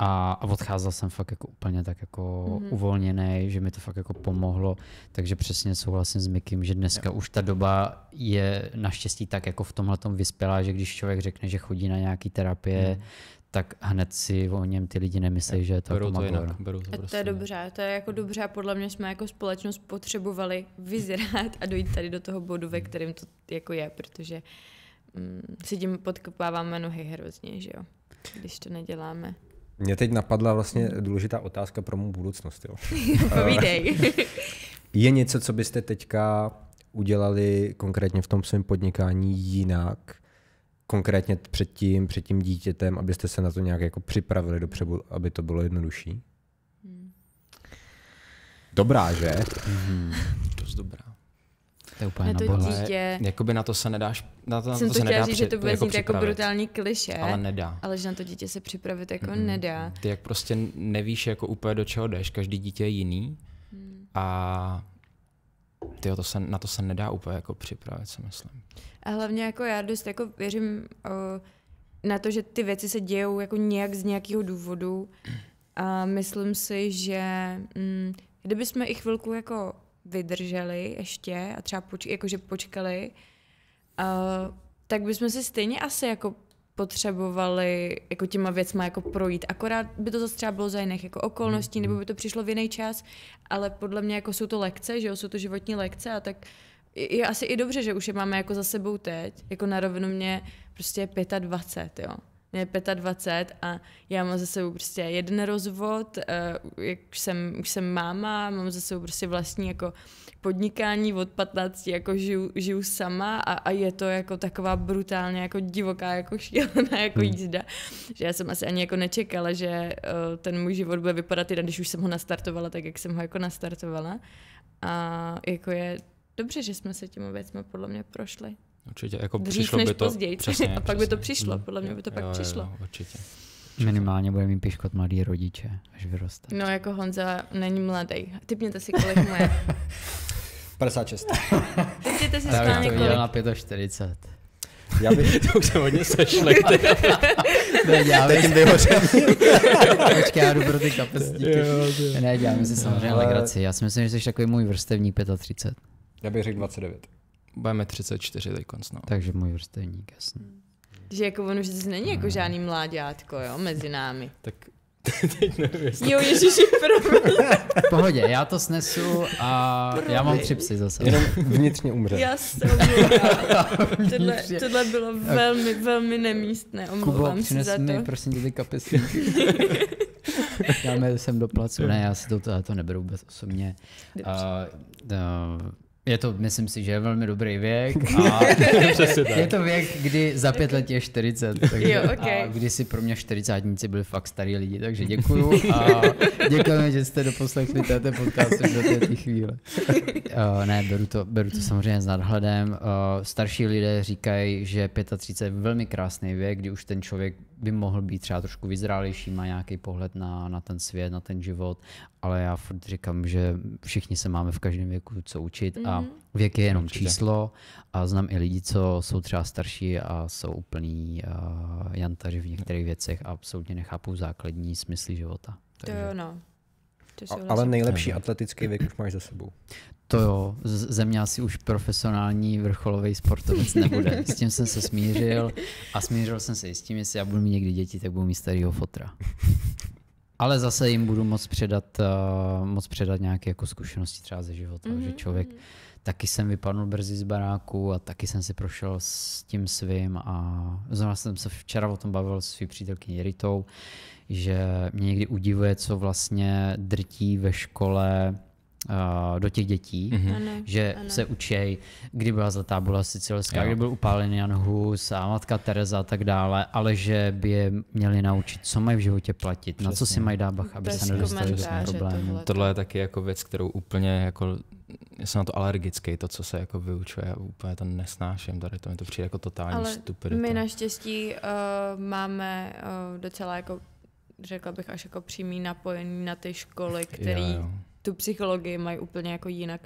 Speaker 2: a, odcházel jsem fakt jako úplně tak jako mm-hmm. uvolněný, že mi to fakt jako pomohlo. Takže přesně souhlasím s Mikim, že dneska jo. už ta doba je naštěstí tak jako v tomhle tom vyspělá, že když člověk řekne, že chodí na nějaký terapie, mm. tak hned si o něm ty lidi nemyslí, že je to jako berou to jinak, to, prostě.
Speaker 1: to je prostě dobře, to je jako dobře a podle mě jsme jako společnost potřebovali vyzrát a dojít tady do toho bodu, ve mhm. kterém to jako je, protože mm, si tím podkopáváme nohy hrozně, že jo, když to neděláme.
Speaker 4: Mě teď napadla vlastně důležitá otázka pro mou budoucnost. Jo. Povídej. Je něco, co byste teďka udělali konkrétně v tom svém podnikání jinak, konkrétně před tím, před tím dítětem, abyste se na to nějak jako připravili dopředu, aby to bylo jednodušší? Hmm. Dobrá, že?
Speaker 3: Hmm. Dost dobrá.
Speaker 4: To je úplně na to bohle. dítě. Jakoby na to
Speaker 3: se nedáš, na to, na Jsem to, to se nedá říct, při, že to bude jako znít jako brutální
Speaker 1: kliše, ale nedá. Ale že na to dítě se připravit jako mm-hmm. nedá.
Speaker 3: Ty jak prostě nevíš jako úplně do čeho jdeš, každý dítě je jiný mm. a tyjo, to se, na to se nedá úplně jako připravit, si myslím.
Speaker 1: A hlavně jako já dost jako věřím o, na to, že ty věci se dějou jako nějak z nějakého důvodu a myslím si, že mm, kdybychom i chvilku jako vydrželi ještě a třeba poč- jakože počkali, uh, tak bychom si stejně asi jako potřebovali jako těma věcma jako projít. Akorát by to zase třeba bylo za jiných jako okolností, nebo by to přišlo v jiný čas, ale podle mě jako jsou to lekce, že jo, jsou to životní lekce a tak je asi i dobře, že už je máme jako za sebou teď. Jako na rovinu mě prostě je 25, jo mě je 25 a já mám za sebou prostě jeden rozvod, uh, jak jsem, už jsem máma, mám za sebou prostě vlastní jako podnikání od 15, jako žiju, žiju sama a, a, je to jako taková brutálně jako divoká, jako šílená jako hmm. jízda, že já jsem asi ani jako nečekala, že uh, ten můj život bude vypadat jinak, když už jsem ho nastartovala, tak jak jsem ho jako nastartovala a jako je dobře, že jsme se těmi věcmi podle mě prošli. Určitě, jako Dřív přišlo než by to, později. Přesně, a pak přesně. by to přišlo, mm. podle mě by to jo, pak jo, přišlo. Jo,
Speaker 3: určitě.
Speaker 2: Minimálně bude mít piškot mladý rodiče, až vyroste.
Speaker 1: No jako Honza není mladý. Typněte si, kolik mu je.
Speaker 2: 56. Typněte si správně, kolik. Já bych to na 45. Já bych... to už hodně sešle. ne, já bych jim vyhořel. Počkej, já jdu pro ty kapesníky. Ne, dělám si samozřejmě legraci. Já si myslím, že jsi takový můj vrstevní 35.
Speaker 4: Já bych řekl 29.
Speaker 2: Budeme 34 teď konc, no. Takže můj vrstevník, jasně.
Speaker 1: Že jako on už není jako hmm. žádný mláďátko, jo, mezi námi. Tak
Speaker 4: teď nevím. Jo, ježiši, V Pohodě, já to snesu a promiň. já mám tři psy zase. Jenom vnitřně umře. Já se
Speaker 1: tohle, tohle bylo velmi, velmi nemístné, omlouvám Kubo, se za to. mi prosím tě ty kapesy.
Speaker 2: mi sem do placu. Ne, já si to, to neberu vůbec osobně. Uh, uh, je to, myslím si, že je velmi dobrý věk. A je to věk, kdy za pět let je 40. Takže, jo, okay. A kdy si pro mě 40 byli fakt starý lidi, takže děkuju. A děkujeme, že jste doposlechli této podcast do této chvíle.
Speaker 1: Uh,
Speaker 2: ne, beru to, beru to samozřejmě s nadhledem. Uh, starší lidé říkají, že 35 je velmi krásný věk, kdy už ten člověk by mohl být třeba trošku vyzrálejší, má nějaký pohled na, na ten svět, na ten život, ale já furt říkám, že všichni se máme v každém věku co učit a mhm mm-hmm. věk je jenom Určitě. číslo a znám i lidi, co jsou třeba starší a jsou úplný uh, jantaři v některých no. věcech a absolutně nechápou základní smysly života.
Speaker 1: Takže... To jo, no. To a, ale nejlepší
Speaker 4: atletický věk už máš za sebou.
Speaker 2: To jo, mě asi už profesionální vrcholový sportovec nebude. S tím jsem se smířil a smířil jsem se i s tím, jestli já budu mít někdy děti, tak budu mít starého fotra. Ale zase jim budu moc předat, uh, moc předat nějaké jako zkušenosti třeba ze života, mm-hmm. že člověk mm-hmm taky jsem vypadnul brzy z baráku a taky jsem si prošel s tím svým a zrovna jsem se včera o tom bavil s svý přítelkyní Ritou, že mě někdy udivuje, co vlastně drtí ve škole Eh, do těch dětí, mm-hmm. ano, že ano. se učej, kdy byla zlatá byla sicilská, kdy byl upálen Jan Hus a matka Teresa a tak dále, ale že by je měli naučit, co mají v životě platit, Přesně. na co si mají dát bach, aby Bez se nedostali do problémů. Tohle. tohle je
Speaker 3: taky jako věc, kterou úplně jako jsem na to alergický, to, co se jako vyučuje, úplně to nesnáším, tady to mi to přijde jako totální ale stupidita. My
Speaker 1: naštěstí uh, máme uh, docela jako řekla bych až jako přímý napojení na ty školy, které tu psychologii mají úplně jako jinak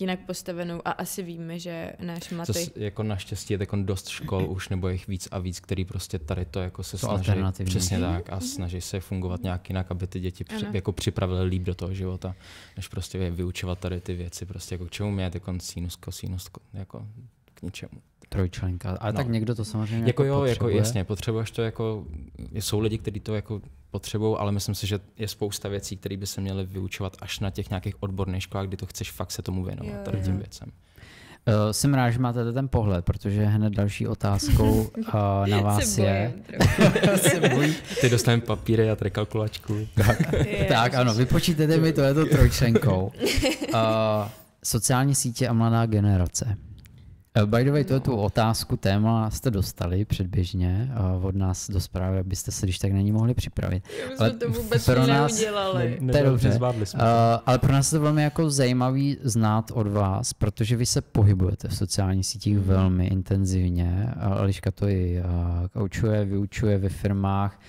Speaker 1: jinak postavenou a asi víme, že náš maty... Co
Speaker 3: jako naštěstí je takon dost škol už, nebo jich víc a víc, který prostě tady to jako se to snaží, přesně tak, a snaží se fungovat nějak jinak, aby ty děti při, jako připravili líp do toho života, než prostě je vyučovat tady ty věci, prostě jako k čemu mě jako sinus, kosinus, jako k ničemu.
Speaker 2: Trojčlenka,
Speaker 3: ale no. tak někdo to samozřejmě jako, jako jo, jako potřebuje. jako jasně, potřebuješ to jako, jsou lidi, kteří to jako potřebují, ale myslím si, že je spousta věcí, které by se měly vyučovat až na těch nějakých odborných
Speaker 2: školách, kdy to chceš fakt se tomu věnovat, tady tím věcem. Uh, jsem rád, že máte ten pohled, protože hned další otázkou uh, na vás je. Bojím, Ty dostaneme papíry a kalkulačku. Tak, je, tak ano, vypočítejte mi to to trojčlenkou. Uh, sociální sítě a mladá generace. Eh, by the way, no. tu otázku, téma jste dostali předběžně eh, od nás do zprávy, abyste se když tak na ní mohli připravit. My ale jsme to vůbec pro nás, neudělali. Ne, to je dobře, jsme. Uh, ale pro nás je to velmi jako zajímavý znát od vás, protože vy se pohybujete v sociálních sítích mhm. velmi intenzivně. Eliška to i koučuje, uh, vyučuje ve firmách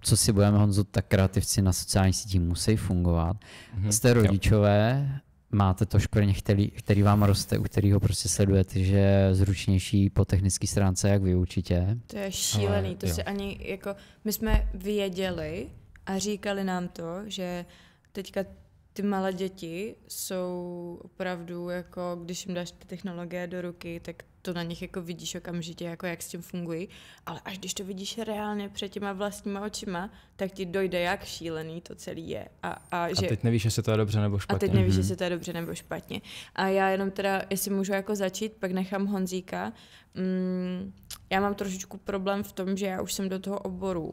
Speaker 2: co si budeme, Honzo, tak kreativci na sociálních sítích musí fungovat. Mm-hmm. Jste rodičové, máte to školeně, který, který vám roste, u kterého prostě sledujete, že je zručnější po technické stránce, jak vy určitě. To je šílený, Ale, to jo. se
Speaker 1: ani jako, my jsme věděli a říkali nám to, že teďka ty malé děti jsou opravdu jako, když jim dáš ty technologie do ruky, tak to na nich jako vidíš okamžitě, jako jak s tím fungují, ale až když to vidíš reálně před těma vlastníma očima, tak ti dojde, jak šílený to celý je. A, a, že... a teď
Speaker 3: nevíš, jestli to je dobře nebo špatně. A teď nevíš, mhm. jestli
Speaker 1: to je dobře nebo špatně. A já jenom teda, jestli můžu jako začít, pak nechám Honzíka. Mm, já mám trošičku problém v tom, že já už jsem do toho oboru,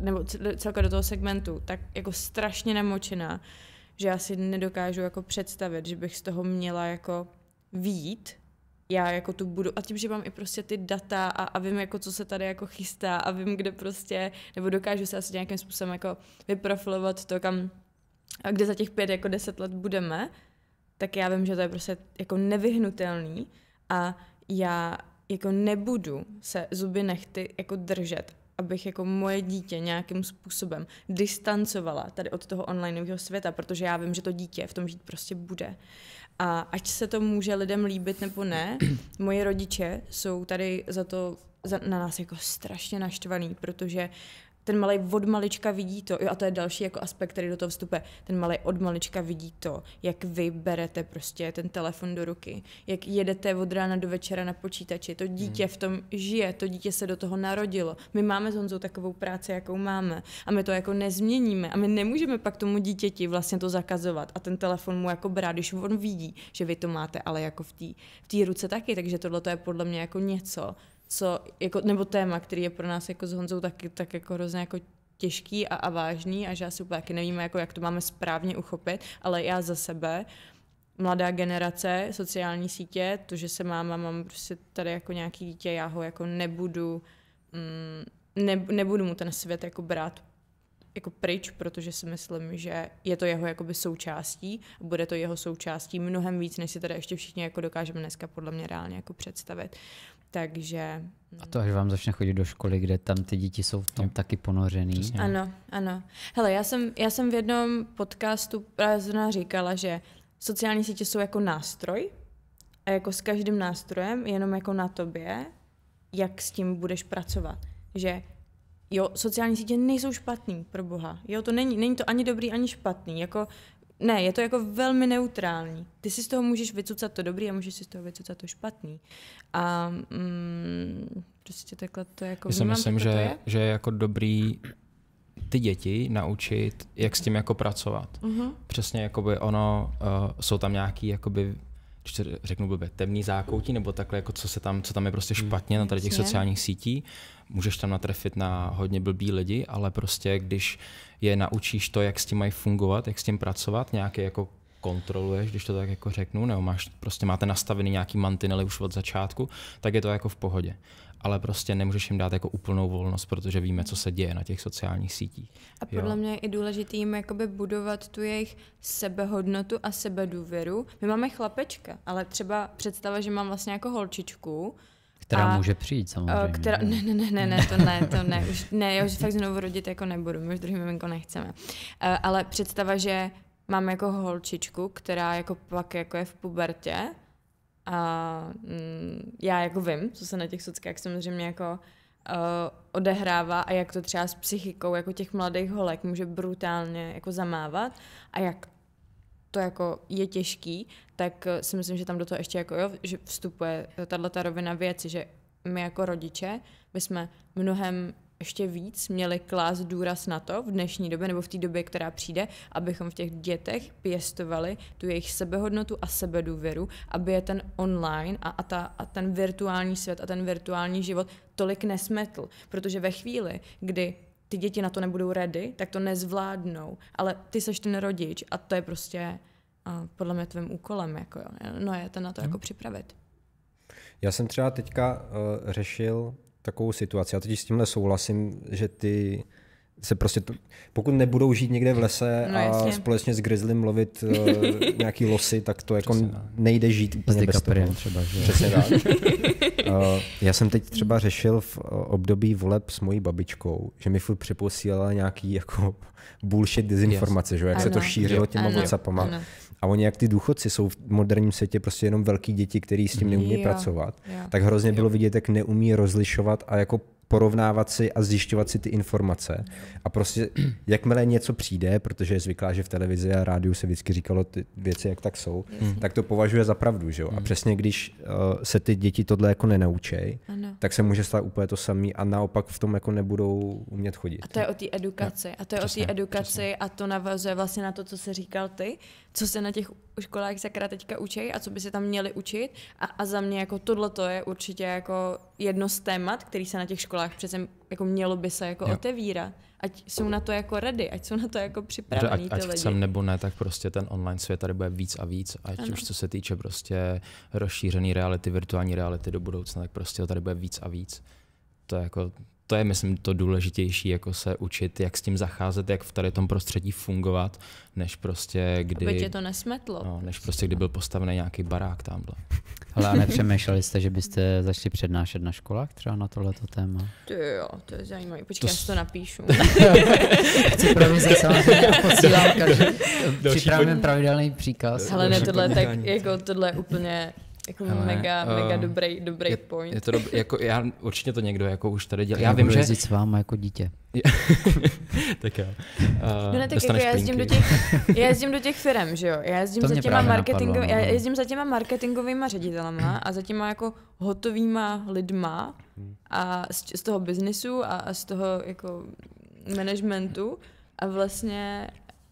Speaker 1: nebo celkově do toho segmentu, tak jako strašně namočená, že já si nedokážu jako představit, že bych z toho měla jako vít, já jako tu budu a tím, že mám i prostě ty data a, a vím jako co se tady jako chystá a vím kde prostě, nebo dokážu se asi nějakým způsobem jako vyprofilovat to kam, a kde za těch pět jako deset let budeme, tak já vím, že to je prostě jako nevyhnutelný a já jako nebudu se zuby nechty jako držet abych jako moje dítě nějakým způsobem distancovala tady od toho onlineového světa, protože já vím, že to dítě v tom žít prostě bude. A ať se to může lidem líbit nebo ne, moje rodiče jsou tady za to za, na nás jako strašně naštvaný, protože ten malý od malička vidí to, jo, a to je další jako aspekt, který do toho vstupuje, ten malý od malička vidí to, jak vy berete prostě ten telefon do ruky, jak jedete od rána do večera na počítači, to dítě hmm. v tom žije, to dítě se do toho narodilo. My máme s Honzou takovou práci, jakou máme a my to jako nezměníme a my nemůžeme pak tomu dítěti vlastně to zakazovat a ten telefon mu jako brát, když on vidí, že vy to máte, ale jako v té v ruce taky, takže tohle je podle mě jako něco, co, jako, nebo téma, který je pro nás jako s Honzou tak, tak jako hrozně jako těžký a, a vážný a že asi úplně taky nevíme, jako, jak to máme správně uchopit, ale já za sebe, mladá generace, sociální sítě, to, že se máma, mám prostě tady jako nějaký dítě, já ho jako nebudu, mm, ne, nebudu mu ten svět jako brát jako pryč, protože si myslím, že je to jeho jakoby součástí bude to jeho součástí mnohem víc, než si tady ještě všichni jako dokážeme dneska podle mě reálně jako představit. Uh, takže...
Speaker 2: A mm. to až vám začne chodit do školy, kde tam ty děti jsou v tom jo. taky ponořený. Přesně.
Speaker 1: Ano, ano. Hele, já jsem, já jsem v jednom podcastu právě zrovna říkala, že sociální sítě jsou jako nástroj a jako s každým nástrojem, jenom jako na tobě, jak s tím budeš pracovat. Že jo, sociální sítě nejsou špatný, pro boha. Jo, to není, není to ani dobrý, ani špatný. Jako ne, je to jako velmi neutrální. Ty si z toho můžeš vycucat to dobrý a můžeš si z toho vycucat to špatný. A mm, prostě takhle to jako Já si vnímám, myslím, že, je?
Speaker 3: že je jako dobrý ty děti naučit, jak s tím jako pracovat. Uh-huh. Přesně by ono, uh, jsou tam nějaký jakoby řeknu blbě, temný zákoutí, nebo takhle, jako co, se tam, co tam je prostě hmm. špatně na tady těch sociálních sítí můžeš tam natrefit na hodně blbý lidi, ale prostě když je naučíš to, jak s tím mají fungovat, jak s tím pracovat, nějaké jako kontroluješ, když to tak jako řeknu, nebo máš, prostě máte nastavený nějaký mantinely už od začátku, tak je to jako v pohodě. Ale prostě nemůžeš jim dát jako úplnou volnost, protože víme, co se děje na těch sociálních sítích. A podle jo.
Speaker 1: mě je i důležité jim jakoby budovat tu jejich sebehodnotu a sebedůvěru. My máme chlapečka, ale třeba představa, že mám vlastně jako holčičku, která a, může přijít samozřejmě. Která, no. ne, ne, ne, ne, ne, to ne, to ne. Už, ne, já už fakt znovu rodit jako nebudu, my už druhý miminko nechceme. E, ale představa, že mám jako holčičku, která jako pak jako je v pubertě a mm, já jako vím, co se na těch sockách samozřejmě jako e, odehrává a jak to třeba s psychikou jako těch mladých holek může brutálně jako zamávat a jak to jako je těžký tak eh, si myslím, že tam do toho ještě jako, jo, že vstupuje eh, tahle ta rovina věci, že my jako rodiče bychom mnohem ještě víc měli klást důraz na to v dnešní době nebo v té době, která přijde, abychom v těch dětech pěstovali tu jejich sebehodnotu a sebedůvěru, aby je ten online a, a, ta, a ten virtuální svět a ten virtuální život tolik nesmetl. Protože ve chvíli, kdy ty děti na to nebudou ready, tak to nezvládnou. Ale ty seš ten rodič a to je prostě a podle mě tvým úkolem, jako jo, no je to na to hmm. jako připravit.
Speaker 4: Já jsem třeba teďka uh, řešil takovou situaci, já teď s tímhle souhlasím, že ty se prostě, to, pokud nebudou žít někde v lese no, a jasně. společně s grizzlym lovit uh, nějaký losy, tak to jako Přesná. nejde žít úplně bez toho. třeba, že? Přesně tak. uh, já jsem teď třeba řešil v období voleb s mojí babičkou, že mi furt přeposílala nějaký jako bullshit dezinformace, yes. že? jak ano. se to šířilo těma ano. WhatsAppama. Ano a oni jak ty důchodci jsou v moderním světě prostě jenom velký děti, který s tím neumí jo. pracovat, jo. tak hrozně jo. bylo vidět, jak neumí rozlišovat a jako porovnávat si a zjišťovat si ty informace. A prostě, jakmile něco přijde, protože je zvyklá, že v televizi a rádiu se vždycky říkalo ty věci, jak tak jsou, mm. tak to považuje za pravdu. Že jo? Mm. A přesně když uh, se ty děti tohle jako nenaučej, ano. tak se může stát úplně to samé a naopak v tom jako nebudou umět chodit. A to
Speaker 1: je o té edukaci. No, a to je přesně, o té edukaci přesně. a to navazuje vlastně na to, co se říkal ty, co se na těch školách sakra teďka učí a co by se tam měli učit. A, a za mě jako tohle to je určitě jako jedno z témat, který se na těch školách přece jako mělo by se jako jo. otevírat. Ať jsou na to jako ready, ať jsou na to jako připravení ať, ty ať chcem
Speaker 3: nebo ne, tak prostě ten online svět tady bude víc a víc. Ať ano. už co se týče prostě rozšířený reality, virtuální reality do budoucna, tak prostě tady bude víc a víc. To je jako to je, myslím, to důležitější, jako se učit, jak s tím zacházet, jak v tady tom prostředí fungovat, než prostě kdy... Aby tě to
Speaker 1: nesmetlo. No, než prostě
Speaker 2: kdy byl postavený nějaký barák tamhle. Ale a nepřemýšleli jste, že byste začali přednášet na školách třeba na tohleto téma?
Speaker 1: To jo, to je zajímavé. Počkej, to... já si to napíšu. Chci provizi samozřejmě posílám každý. pravidelný příkaz. Ale ne, tohle, tak, jako, tohle je úplně jako Hele, mega, uh, mega dobrý, dobrý je, point. Je to dob-
Speaker 3: jako, já, určitě to někdo jako už tady dělá. Já, já vím, že... jezdit
Speaker 2: s váma jako dítě.
Speaker 3: tak jo. Uh, no ne, tak jako já jezdím, do těch, já jezdím
Speaker 1: do těch firm, že jo. Já jezdím, za těma, marketingov, napadlo, já no. jezdím za těma marketingovými ředitelama a za těma jako hotovýma lidma a z, z toho biznisu a, a z toho jako managementu a vlastně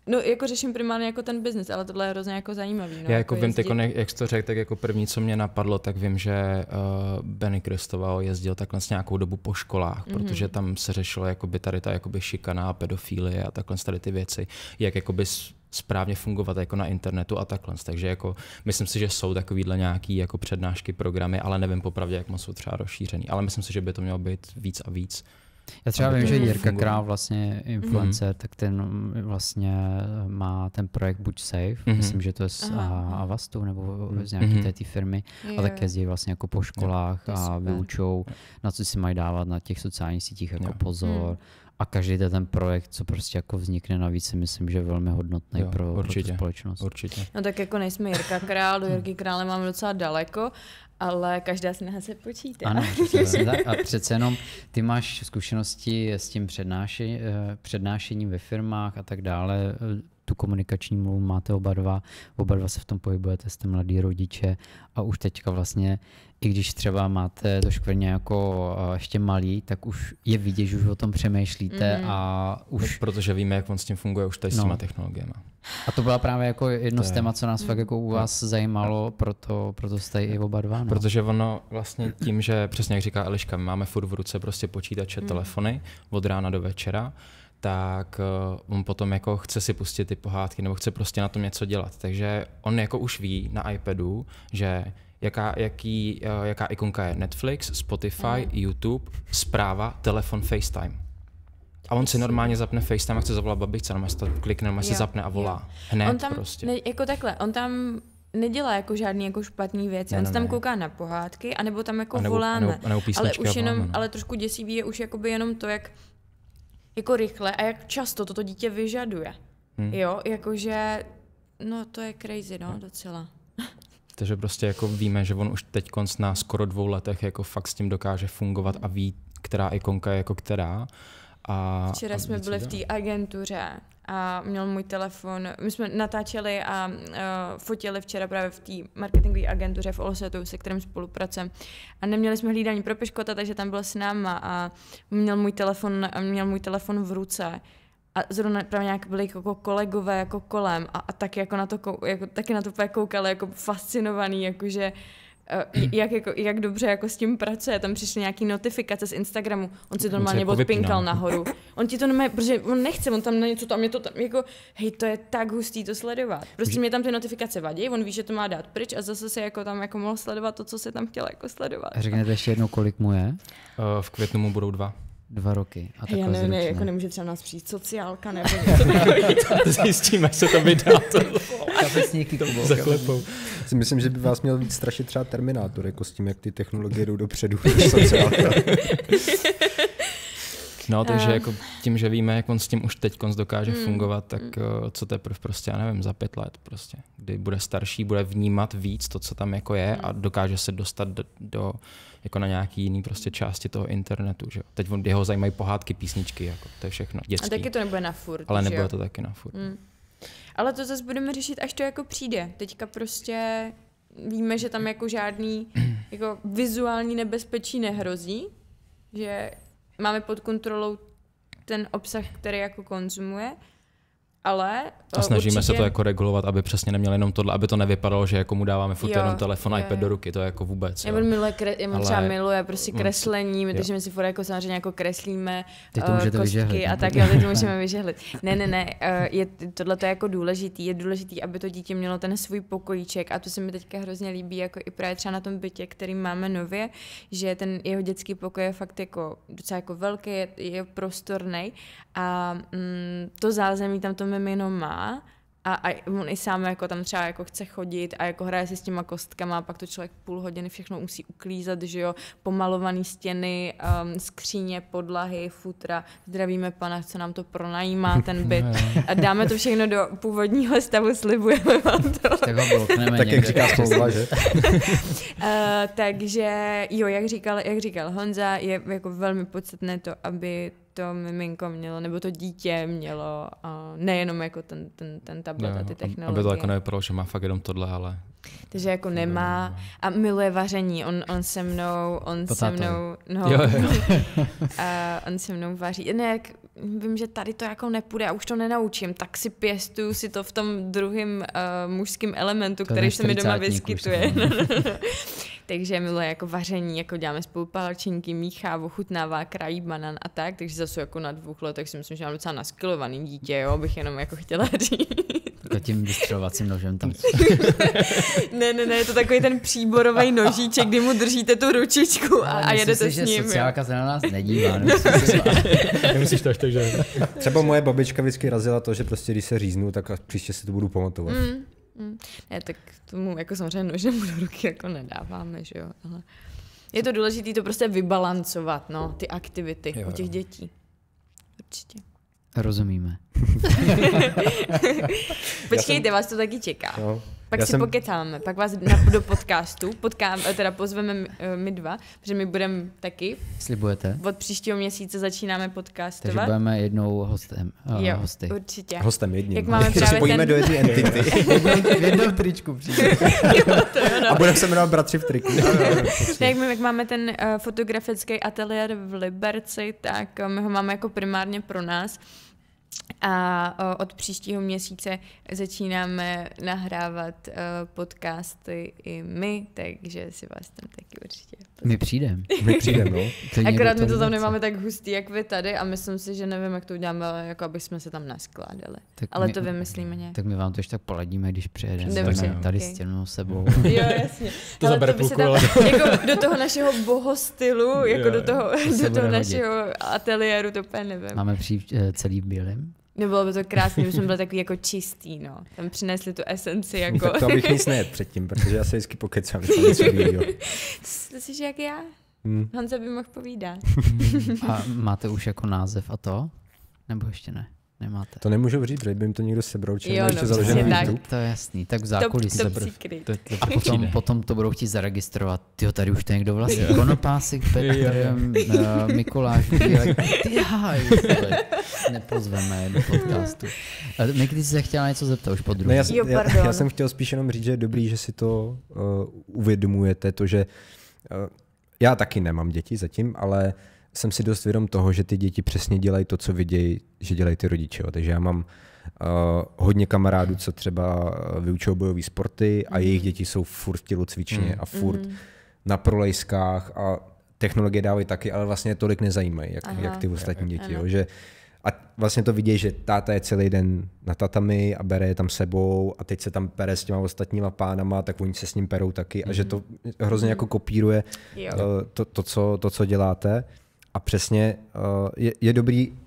Speaker 1: No, jako řeším primárně jako ten biznis, ale tohle je hrozně jako zajímavý. No, Já jako, jako vím, jezdit... teď,
Speaker 3: jak jsi to řekl, tak jako první, co mě napadlo, tak vím, že uh, Benny Kristoval jezdil takhle s nějakou dobu po školách, mm-hmm. protože tam se řešilo jakoby tady ta jakoby šikana, pedofílie a takhle tady ty věci, jak jakoby správně fungovat jako na internetu a takhle. Takže jako, myslím si, že jsou takovýhle nějaký jako přednášky, programy, ale nevím popravdě, jak moc jsou třeba rozšířený. Ale myslím si, že by to mělo být víc a víc. Já třeba vím, že Jirka Král vlastně influencer,
Speaker 2: mm-hmm. tak ten mm, vlastně eh, má ten projekt Buď safe, mm-hmm.
Speaker 3: myslím, že to je z
Speaker 2: Aha. Avastu nebo mhm. z nějaké mm-hmm. té firmy yeah. a tak jezdí vlastně jako po školách yeah, a vyučou, na co si mají dávat na těch sociálních sítích jako yeah. pozor. Mm. A každý ten projekt, co prostě jako vznikne navíc, si myslím, že je velmi hodnotný jo, pro, určitě, pro tu společnost. Určitě.
Speaker 1: No tak jako nejsme Jirka Král, do hm. Jirky Krále máme docela daleko, ale každá snaha se počítá. Ano, a
Speaker 2: přece jenom ty máš zkušenosti s tím přednáši, eh, přednášením ve firmách a tak dále tu komunikační mluvu máte oba dva, oba dva se v tom pohybujete, jste mladí rodiče a už teďka vlastně, i když třeba máte to škvrně jako ještě malý, tak už je vidět, že už o tom přemýšlíte mm. a už... No, protože víme, jak on s tím funguje už tady no. s těma technologiemi. A to byla právě jako jedno to z témat, co nás fakt jako u mm. vás zajímalo, proto, proto jste i oba dva. No. Protože ono vlastně tím, že
Speaker 3: přesně jak říká Eliška, my máme furt v ruce prostě počítače, mm. telefony od rána do večera, tak eh, on potom jako chce si pustit ty pohádky nebo chce prostě na tom něco dělat. Takže on jako už ví na iPadu, že jaká, jaký, eh, jaká ikonka je Netflix, Spotify, mm. YouTube, zpráva, telefon, FaceTime. A on si normálně zapne FaceTime a chce zavolat babičce, normálně si to klikne, normálně si zapne a volá. Hned on tam, prostě. Ne,
Speaker 1: jako takhle, on tam nedělá jako žádný jako špatný věc. Ne, On ne, tam ne. kouká na pohádky, anebo tam jako nebo, voláme. a nebo ale už jenom, voláme, no. ale trošku děsivý je už jakoby jenom to, jak jako rychle a jak často toto dítě vyžaduje. Hmm. Jo, jakože, no to je crazy, no, no. docela.
Speaker 3: Takže prostě jako víme, že on už teď konc na skoro dvou letech jako fakt s tím dokáže fungovat a ví, která ikonka je jako která. A, Včera a jsme byli v té
Speaker 1: agentuře a měl můj telefon. My jsme natáčeli a uh, fotili včera právě v té marketingové agentuře v Olsetu, se kterým spolupracujeme. A neměli jsme hlídání pro Peškota, takže tam byl s náma a měl můj telefon, měl můj telefon v ruce. A zrovna právě nějak byli jako kolegové jako kolem a, a taky jako na to, jako, taky na to koukali jako fascinovaný, jakože uh, Eh, jak, jako, jak dobře jako s tím pracuje. Tam přišly nějaký notifikace z Instagramu. On si to normálně jako odpinkal vypínal. nahoru. On ti to normálně, protože on nechce, on tam na něco tam je to tam jako, hej, to je tak hustý to sledovat. Prostě mě tam ty notifikace vadí, on ví, že to má dát pryč a zase se jako tam jako mohl sledovat to, co se tam chtěl jako sledovat.
Speaker 2: A řeknete ještě jednou,
Speaker 3: kolik mu je? Uh, v květnu mu budou dva dva roky. A já nevím, ne, jako
Speaker 1: nemůže třeba nás přijít sociálka nebo něco Zjistíme, se to vydá. Kapesníky zaklepou. Si myslím, že by vás
Speaker 4: měl víc strašit třeba Terminátor, jako s tím, jak ty technologie jdou dopředu. sociálka. No, takže eh. jako tím, že víme, jak on s
Speaker 3: tím už teď dokáže hmm. fungovat, tak hmm. eh, co teprve prostě, já nevím, za pět let prostě, kdy bude starší, bude vnímat víc to, co tam jako je a hmm. dokáže se dostat do, do jako na nějaký jiný prostě části toho internetu. Že? Teď on, jeho zajímají pohádky, písničky, jako, to je všechno. Dětský. A taky to nebude na furt. Ale nebude to taky na furt.
Speaker 1: Hmm. Ale to zase budeme řešit, až to jako přijde. Teďka prostě víme, že tam jako žádný jako vizuální nebezpečí nehrozí, že máme pod kontrolou ten obsah, který jako konzumuje, ale... A eh, snažíme určitě... se to jako
Speaker 3: regulovat, aby přesně neměli jenom tohle, aby to nevypadalo, že jako mu dáváme furt jo, jenom telefon, a iPad do ruky, to je jako vůbec. Já miluje, kre, já ale... třeba miluje prostě mm, kreslení, my, takže my
Speaker 1: si furt jako samozřejmě jako kreslíme teď to eh, můžete kostky vyžehlit. a no, tak, jo, to můžeme vyžehlit. Ne, ne, ne, eh, je, tohle to je jako důležitý, je důležitý, aby to dítě mělo ten svůj pokojíček a to se mi teďka hrozně líbí, jako i právě třeba na tom bytě, který máme nově, že ten jeho dětský pokoj je fakt jako docela jako velký, je, je prostorný a mm, to zázemí tam to mimino má a, a on i sám jako tam třeba jako chce chodit a jako hraje si s těma kostkama a pak to člověk půl hodiny všechno musí uklízet, že jo, pomalované stěny, um, skříně, podlahy, futra, zdravíme pana, co nám to pronajímá ten byt a dáme to všechno do původního stavu, slibujeme vám to. tak
Speaker 2: Tak jak říká slova, že? uh,
Speaker 1: takže jo, jak říkal, jak říkal Honza, je jako velmi podstatné to, aby to miminko mělo, nebo to dítě mělo, a nejenom jako ten, ten, ten tablet jo, a ty technologie. Aby to jako nevypadalo,
Speaker 3: jako, no, že má fakt jenom tohle, ale...
Speaker 1: Takže jako nemá a miluje vaření. On, on se mnou, on to se mnou, no, jo, jo. a on se mnou vaří. Ne, jak vím, že tady to jako nepůjde a už to nenaučím, tak si pěstuju si to v tom druhém uh, mužském elementu, to který se mi doma vyskytuje. takže miluje jako vaření, jako děláme spolu palačinky, míchá, ochutnává, krají banan a tak, takže zase jako na dvou letech si myslím, že mám docela naskilovaný dítě, jo, bych jenom jako chtěla říct.
Speaker 2: Tak jako tím vystřelovacím nožem tam.
Speaker 1: ne, ne, ne, je to takový ten příborový nožíček, kdy mu držíte tu ručičku a, a jedete si, s ním. Myslím sociálka se na nás nedívá. Nemusíš to až tak, že...
Speaker 4: Třeba moje babička vždycky razila to, že prostě když se říznu, tak příště si to budu pamatovat.
Speaker 1: Mm. Mm. Ne, tak tomu jako samozřejmě nožem do ruky jako nedáváme, že jo, ale je to důležité to prostě vybalancovat, no, ty aktivity jo, u těch jo. dětí.
Speaker 2: Určitě. Rozumíme. Počkejte, jsem... vás to taky čeká. Jo. Pak Já si jsem...
Speaker 1: pokecáme, pak vás na, do podcastu, potkám, teda pozveme eh, my dva, protože my budeme taky. Slibujete? Od příštího měsíce začínáme podcastovat. Takže budeme
Speaker 2: jednou hostem.
Speaker 1: Uh, jo, hosty. určitě. Hostem jedním. Jak máme právě pojíme ten... do jedné entity. v jednom tričku jo, to no. A budeme se jmenovat bratři v triku. no, no, jak, my, jak máme ten uh, fotografický ateliér v Liberci, tak my ho máme jako primárně pro nás a od příštího měsíce začínáme nahrávat podcasty i my, takže si vás tam taky určitě. Pozdrav.
Speaker 2: My přijdeme. My přijdeme, no. Akorát my to tam nemáme
Speaker 1: tak hustý, jak vy tady a myslím si, že nevím, jak to uděláme, ale jako aby jsme se tam naskládali. Tak ale my, to vymyslíme nějak. Tak
Speaker 2: my vám to ještě tak poladíme, když přijedeme. Dobře, tady, tady okay. stěnu sebou. jo, jasně. to zabere to by se tam, jako do toho
Speaker 1: našeho bohostylu, jako jo, do toho, to do toho našeho ateliéru, to úplně nevím. Máme
Speaker 2: přijít eh, celý bílém.
Speaker 1: Bylo by to krásné, my jsme byli takový jako čistý, no. Tam přinesli tu esenci jako... tak to abych
Speaker 2: nic
Speaker 4: nejet předtím, protože já se vždycky pokecám.
Speaker 1: Jsi jak já? Hmm. Honza by mohl povídat. a
Speaker 2: máte už jako název a to? Nebo ještě ne? Nemáte. To nemůžu říct, že by jim to někdo sebral, či jo, ještě no, založený tak. To je jasný, tak v zákulisí. To, to, to, to, a potom, potom to budou chtít zaregistrovat. Ty tady už to někdo vlastně. Konopásek, Petr, eh, Mikuláš, nepozveme do podcastu.
Speaker 4: my když se chtěla něco zeptat už po druhé. já, já, já, jsem chtěl spíš jenom říct, že je dobrý, že si to uh, uvědomujete, to, že uh, já taky nemám děti zatím, ale uh, jsem si dost vědom toho, že ty děti přesně dělají to, co vidějí, že dělají ty rodiče. Takže já mám uh, hodně kamarádů, co třeba eh, vyučují bojové sporty a mm. jejich děti jsou furt v tělocvičně mm. a furt mm. na prolejskách a technologie dávají taky, ale vlastně tolik nezajímají, jak, jak ty ostatní děti. Jo, že, a vlastně to vidí, že táta je celý den na tatami a bere je tam sebou a teď se tam pere s těma ostatníma pánama, tak oni se s ním perou taky mm-hmm. a že mhm. to hrozně jako kopíruje eh, to, to, co, to, co děláte. A přesně eh, je, je dobrý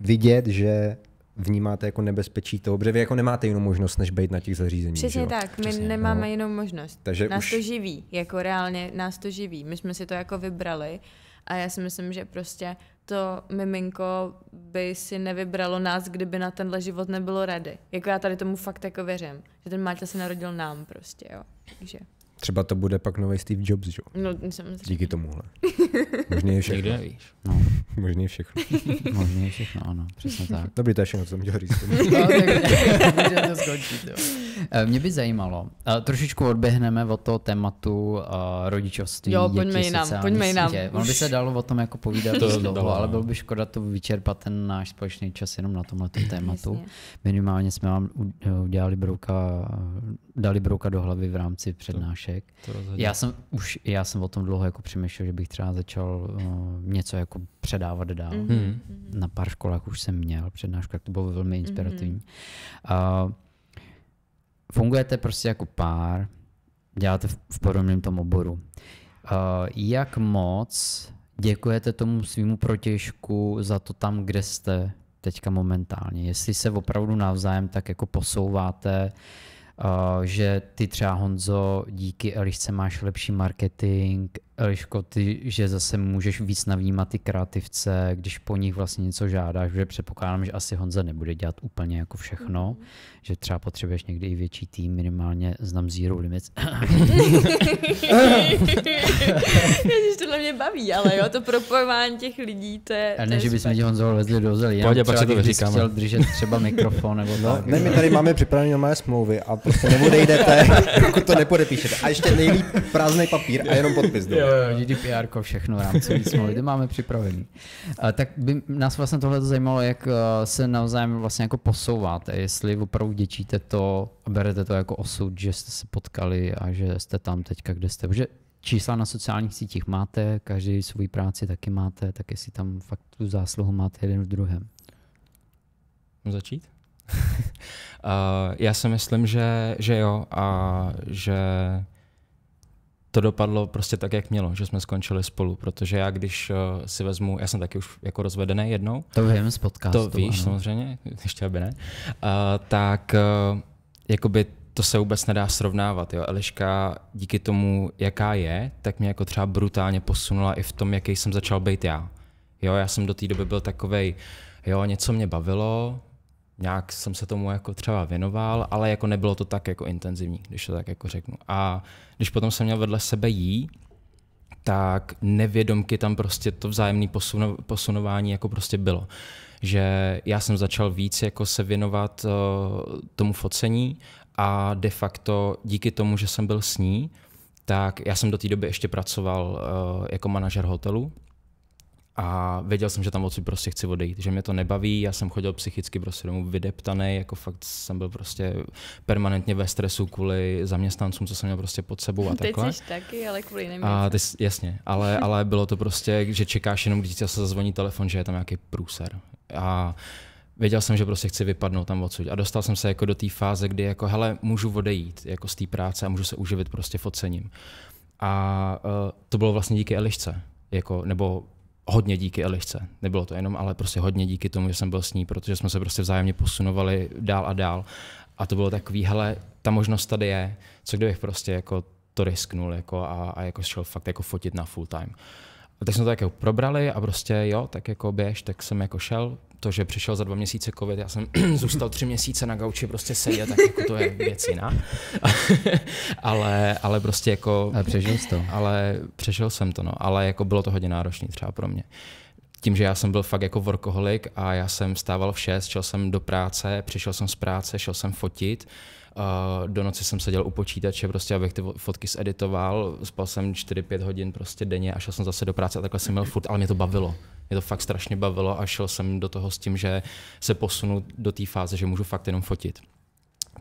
Speaker 4: vidět, že vnímáte jako nebezpečí toho, protože vy jako nemáte jinou možnost, než být na těch zařízeních. Přesně že? tak,
Speaker 1: my Přesně. No. nemáme no. jinou možnost. Takže nás už... to živí, jako reálně nás to živí. My jsme si to jako vybrali a já si myslím, že prostě to miminko by si nevybralo nás, kdyby na tenhle život nebylo ready. Jako já tady tomu fakt jako věřím, že ten Máťa se narodil nám prostě, jo. Takže...
Speaker 4: Třeba to bude pak nový Steve Jobs, jo? No, samozřejmě. Díky tomuhle. Možný je všechno. Nikdy víš. No. Možný je všechno. Možný je všechno, ano, přesně tak. Dobrý, to je všechno, co jsem dělal říct.
Speaker 2: no, Mě by zajímalo, trošičku odběhneme od toho tématu rodičovství, jo, děti, pojďme jinam, pojďme jinam. Ono by se dalo o tom jako povídat to dlouho, ale bylo by škoda to vyčerpat ten náš společný čas jenom na tomhle tématu. Jasně. Minimálně jsme vám udělali brouka, dali brouka do hlavy v rámci přednášky koníček. já jsem už já jsem o tom dlouho jako přemýšlel, že bych třeba začal uh, něco jako předávat dál. Mm-hmm. Na pár školách už jsem měl přednášku, tak to bylo velmi mhm. inspirativní. Mm-hmm. Uh, fungujete prostě jako pár, děláte v, v podobném tom oboru. Uh, jak moc děkujete tomu svýmu protěžku za to tam, kde jste teďka momentálně? Jestli se opravdu navzájem tak jako posouváte, uh, Eh, že ty třeba Honzo díky Elišce máš lepší marketing Eliško, ty, že zase můžeš víc navnímat ty kreativce, když po nich vlastně něco žádáš, že předpokládám, že asi Honza nebude dělat úplně jako všechno, mm-hmm. že třeba potřebuješ někdy i větší tým, minimálně znám Zero Limits. Ježiš,
Speaker 1: tohle mě baví, ale jo, to propojování těch lidí, to je... A
Speaker 2: ne, že bychom tě Honzo vezli do zelí, Pojď, pak se to říkám. chtěl držet třeba mikrofon nebo
Speaker 4: no, tak. Ne, my tady máme připravené nové smlouvy
Speaker 1: a prostě nebudejdete,
Speaker 2: dokud to nepodepíšete. A ještě nejlíp
Speaker 4: prázdný papír a jenom podpis. Do. GDPR, všechno v rámci smlouvy,
Speaker 2: to máme připravený. Tak by nás vlastně tohle zajímalo, jak eh, se navzájem vlastně jako posouváte, jestli opravdu děčíte to a berete to jako osud, že jste se potkali a že jste tam teďka, kde jste. Protože čísla na sociálních sítích máte, každý svůj práci taky máte, tak jestli tam fakt tu zásluhu máte jeden v druhém.
Speaker 3: Začít? uh, já si myslím, že, že jo a že to dopadlo prostě tak, jak mělo, že jsme skončili spolu, protože já když uh, si vezmu, já jsem taky už jako rozvedený jednou. To vím z podcastu. To víš ano. samozřejmě, ještě aby ne. Uh, tak uh, jakoby to se vůbec nedá srovnávat. Jo. Eliška díky tomu, jaká je, tak mě jako třeba brutálně posunula i v tom, jaký jsem začal být já. Jo, já jsem do té doby byl takovej, jo, něco mě bavilo, nějak jsem se tomu jako třeba věnoval, ale jako nebylo to tak jako intenzivní, když to tak jako řeknu. A když potom jsem měl vedle sebe jí, tak nevědomky tam prostě to vzájemné posuno, posunování jako prostě bylo. Že já jsem začal víc jako se věnovat uh, tomu focení a de facto díky tomu, že jsem byl s ní, tak já jsem do té doby ještě pracoval uh, jako manažer hotelu, a věděl jsem, že tam odsud prostě chci odejít, že mě to nebaví, já jsem chodil psychicky prostě domů vydeptaný, jako fakt jsem byl prostě permanentně ve stresu kvůli zaměstnancům, co jsem měl prostě pod sebou a takhle. Teď jsi
Speaker 1: taky, ale kvůli jiným a
Speaker 3: ty, Jasně, ale, ale bylo to prostě, že čekáš jenom, když se zazvoní telefon, že je tam nějaký průser. A věděl jsem, že prostě chci vypadnout tam odsud. A dostal jsem se jako do té fáze, kdy jako, hele, můžu odejít jako z té práce a můžu se uživit prostě focením. A uh, to bylo vlastně díky Elišce, jako, nebo hodně díky Elišce. Nebylo to jenom, ale prostě hodně díky tomu, že jsem byl s ní, protože jsme se prostě vzájemně posunovali dál a dál. A to bylo takový, hele, ta možnost tady je, co kdybych prostě jako to risknul jako a, a jako šel fakt jako fotit na full time. A tak jsme to jako probrali a prostě jo, tak jako běž, tak jsem jako šel, to, že přišel za dva měsíce covid, já jsem zůstal tři měsíce na gauči prostě sedět, tak jako to je věc jiná. ale, ale prostě jako... Ale přežil jsi to. Ale přežil jsem to, no. Ale jako bylo to hodně náročné třeba pro mě. Tím, že já jsem byl fakt jako workoholik a já jsem vstával v šest, šel jsem do práce, přišel jsem z práce, šel jsem fotit, eh, do noci jsem seděl u počítače, prostě abych ty fotky zeditoval, spal jsem 4-5 hodin prostě denně a šel jsem zase do práce a takhle jsem měl furt, ale mě to bavilo. Mě to fakt strašně bavilo a šel jsem do toho s tím, že se posunu do té fáze, že můžu fakt jenom fotit.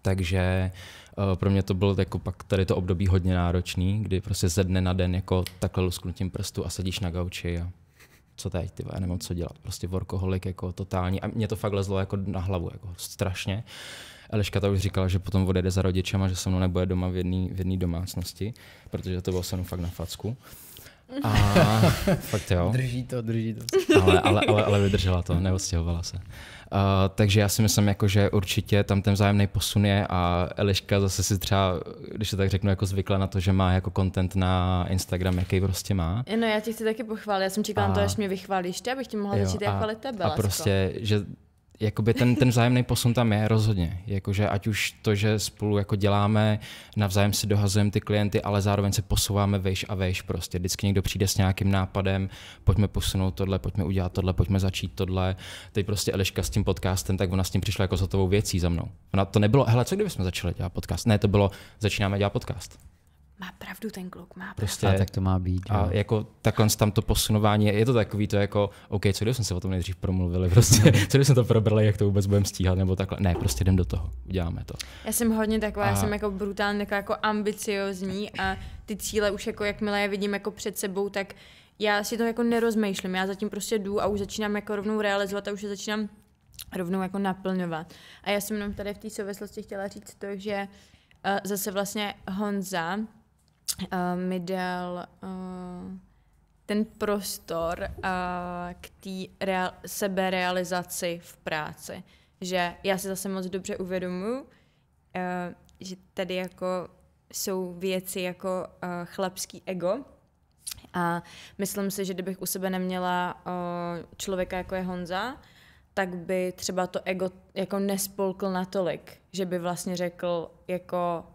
Speaker 3: Takže uh, pro mě to bylo jako pak tady to období hodně náročný, kdy prostě ze dne na den jako takhle lusknutím prstu a sedíš na gauči a co teď, ty já nemám co dělat, prostě workoholik jako totální a mě to fakt lezlo jako na hlavu jako strašně. Eliška ta už říkala, že potom odejde za rodičem a že se mnou nebude doma v jedné v domácnosti, protože to bylo se mnou fakt na facku. A fakt jo. Drží to, drží to. Ale, ale, ale, ale vydržela to, neostěhovala se. Uh, takže já si myslím, jako, že určitě tam ten vzájemný posun je a Eliška zase si třeba, když se tak řeknu, jako zvykla na to, že má jako content na Instagram, jaký prostě má.
Speaker 1: No já tě chci taky pochválit, já jsem čekala a... na to, až mě vychválíš, ty, abych ti mohla jo, začít a, chválit tebe. A lásko. prostě,
Speaker 3: že jakoby ten, ten vzájemný posun tam je rozhodně. Jakože ať už to, že spolu jako děláme, navzájem si dohazujeme ty klienty, ale zároveň se posouváme vejš a vejš prostě. Vždycky někdo přijde s nějakým nápadem, pojďme posunout tohle, pojďme udělat tohle, pojďme začít tohle. Teď prostě Eliška s tím podcastem, tak ona s tím přišla jako hotovou věcí za mnou. Ona to nebylo, hele, co kdybychom začali dělat podcast? Ne, to bylo, začínáme dělat podcast
Speaker 1: má pravdu ten kluk, má prostě pravdu. Prostě,
Speaker 3: a tak to má být. A jo. jako takhle tam to posunování, je to takový to jako, OK, co když jsme se o tom nejdřív promluvili, prostě, co když jsme to probrali, jak to vůbec budeme stíhat, nebo takhle. Ne, prostě jdem do toho, uděláme to.
Speaker 1: Já jsem hodně taková, a... já jsem jako brutálně taková jako ambiciozní a ty cíle už jako, jakmile je vidím jako před sebou, tak já si to jako nerozmýšlím, já zatím prostě jdu a už začínám jako rovnou realizovat a už se začínám rovnou jako naplňovat. A já jsem jenom tady v té souvislosti chtěla říct to, že uh, zase vlastně Honza, uh, mi dal uh, ten prostor uh, k té real- seberealizaci v práci. Že já si zase moc dobře uvědomuji, uh, že tady jako jsou věci jako uh, chlapský ego, a myslím si, že kdybych u sebe neměla uh, člověka jako je Honza, tak by třeba to ego jako nespolkl natolik, že by vlastně řekl jako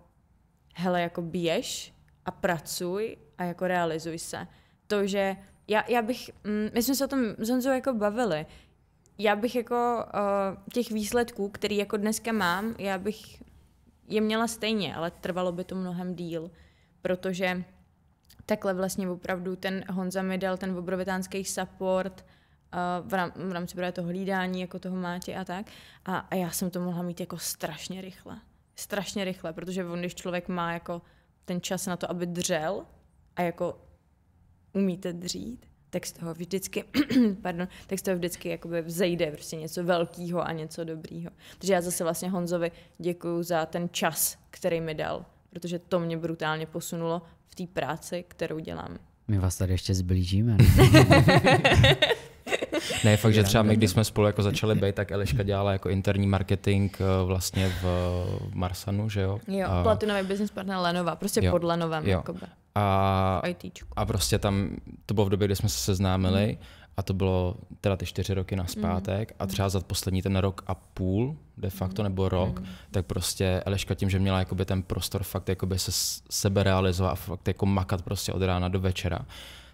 Speaker 1: hele, jako biješ, a pracuj a jako realizuj se. To, že já, já bych, mm, my jsme se o tom s Honzou jako bavili, já bych jako uh, těch výsledků, který jako dneska mám, já bych je měla stejně, ale trvalo by to mnohem díl, protože takhle vlastně opravdu ten Honza mi dal ten obrovitánský support uh, v, rám, v rámci právě toho hlídání, jako toho máti a tak. A, a já jsem to mohla mít jako strašně rychle. Strašně rychle, protože on, když člověk má jako ten čas na to, aby dřel a jako umíte dřít, tak z toho vždycky, pardon, tak z toho vždycky jakoby vzejde prostě něco velkého a něco dobrýho. Takže já zase vlastně Honzovi děkuju za ten čas, který mi dal, protože to mě brutálně posunulo v té práci, kterou dělám.
Speaker 2: My vás tady ještě zblížíme.
Speaker 3: ne, fakt, že třeba my, když jsme spolu jako začali být, tak Eliška dělala jako interní marketing eh, vlastně v Marsanu, že jo? Jo, a...
Speaker 1: platinový business partner Lenova, prostě jo, pod Lenovem. Jo.
Speaker 3: A, a prostě tam, to bylo v době, kdy jsme se seznámili mm. a to bylo teda ty čtyři roky na zpátek mm. a třeba za poslední ten rok a půl de mhm. facto, nebo rok, mm. tak prostě Eliška tím, že měla jakoby ten prostor fakt jakoby se sebe realizovat a fakt jako makat prostě od rána do večera,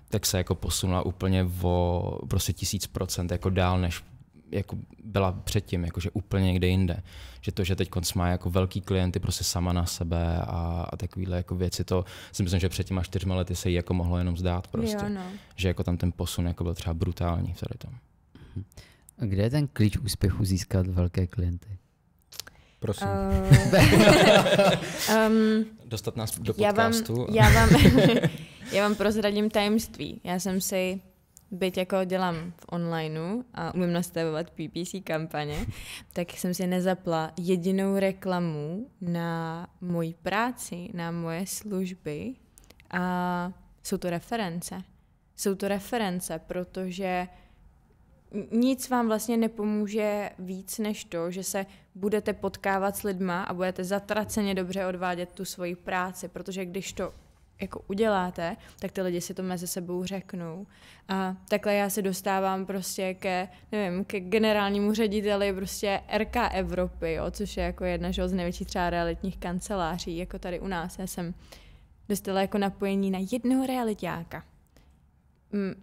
Speaker 3: tak se jako posunula úplně o prostě tisíc procent jako dál, než jako byla předtím, jakože úplně někde jinde. Že to, že teď má jako velký klienty prostě sama na sebe a, a takovýhle jako věci, to si myslím, že před těma čtyřma lety se jí jako mohlo jenom zdát prostě. Jo, no. Že jako tam ten
Speaker 2: posun jako byl třeba brutální v tady tom. Mhm. A kde je ten klíč úspěchu získat velké klienty?
Speaker 4: Prosím. Uh, um, Dostat
Speaker 1: nás do podcastu. Já vám, já vám, já vám prozradím tajemství. Já jsem si, byť jako dělám v onlineu a umím nastavovat PPC kampaně, tak jsem si nezapla jedinou reklamu na moji práci, na moje služby a jsou to reference. Jsou to reference, protože nic vám vlastně nepomůže víc než to, že se budete potkávat s lidma a budete zatraceně dobře odvádět tu svoji práci, protože když to jako uděláte, tak ty lidi si to mezi sebou řeknou. A takhle já se dostávám prostě ke, nevím, ke generálnímu řediteli prostě RK Evropy, jo, což je jako jedna z největších třeba realitních kanceláří, jako tady u nás. Já jsem dostala jako napojení na jednoho realitáka,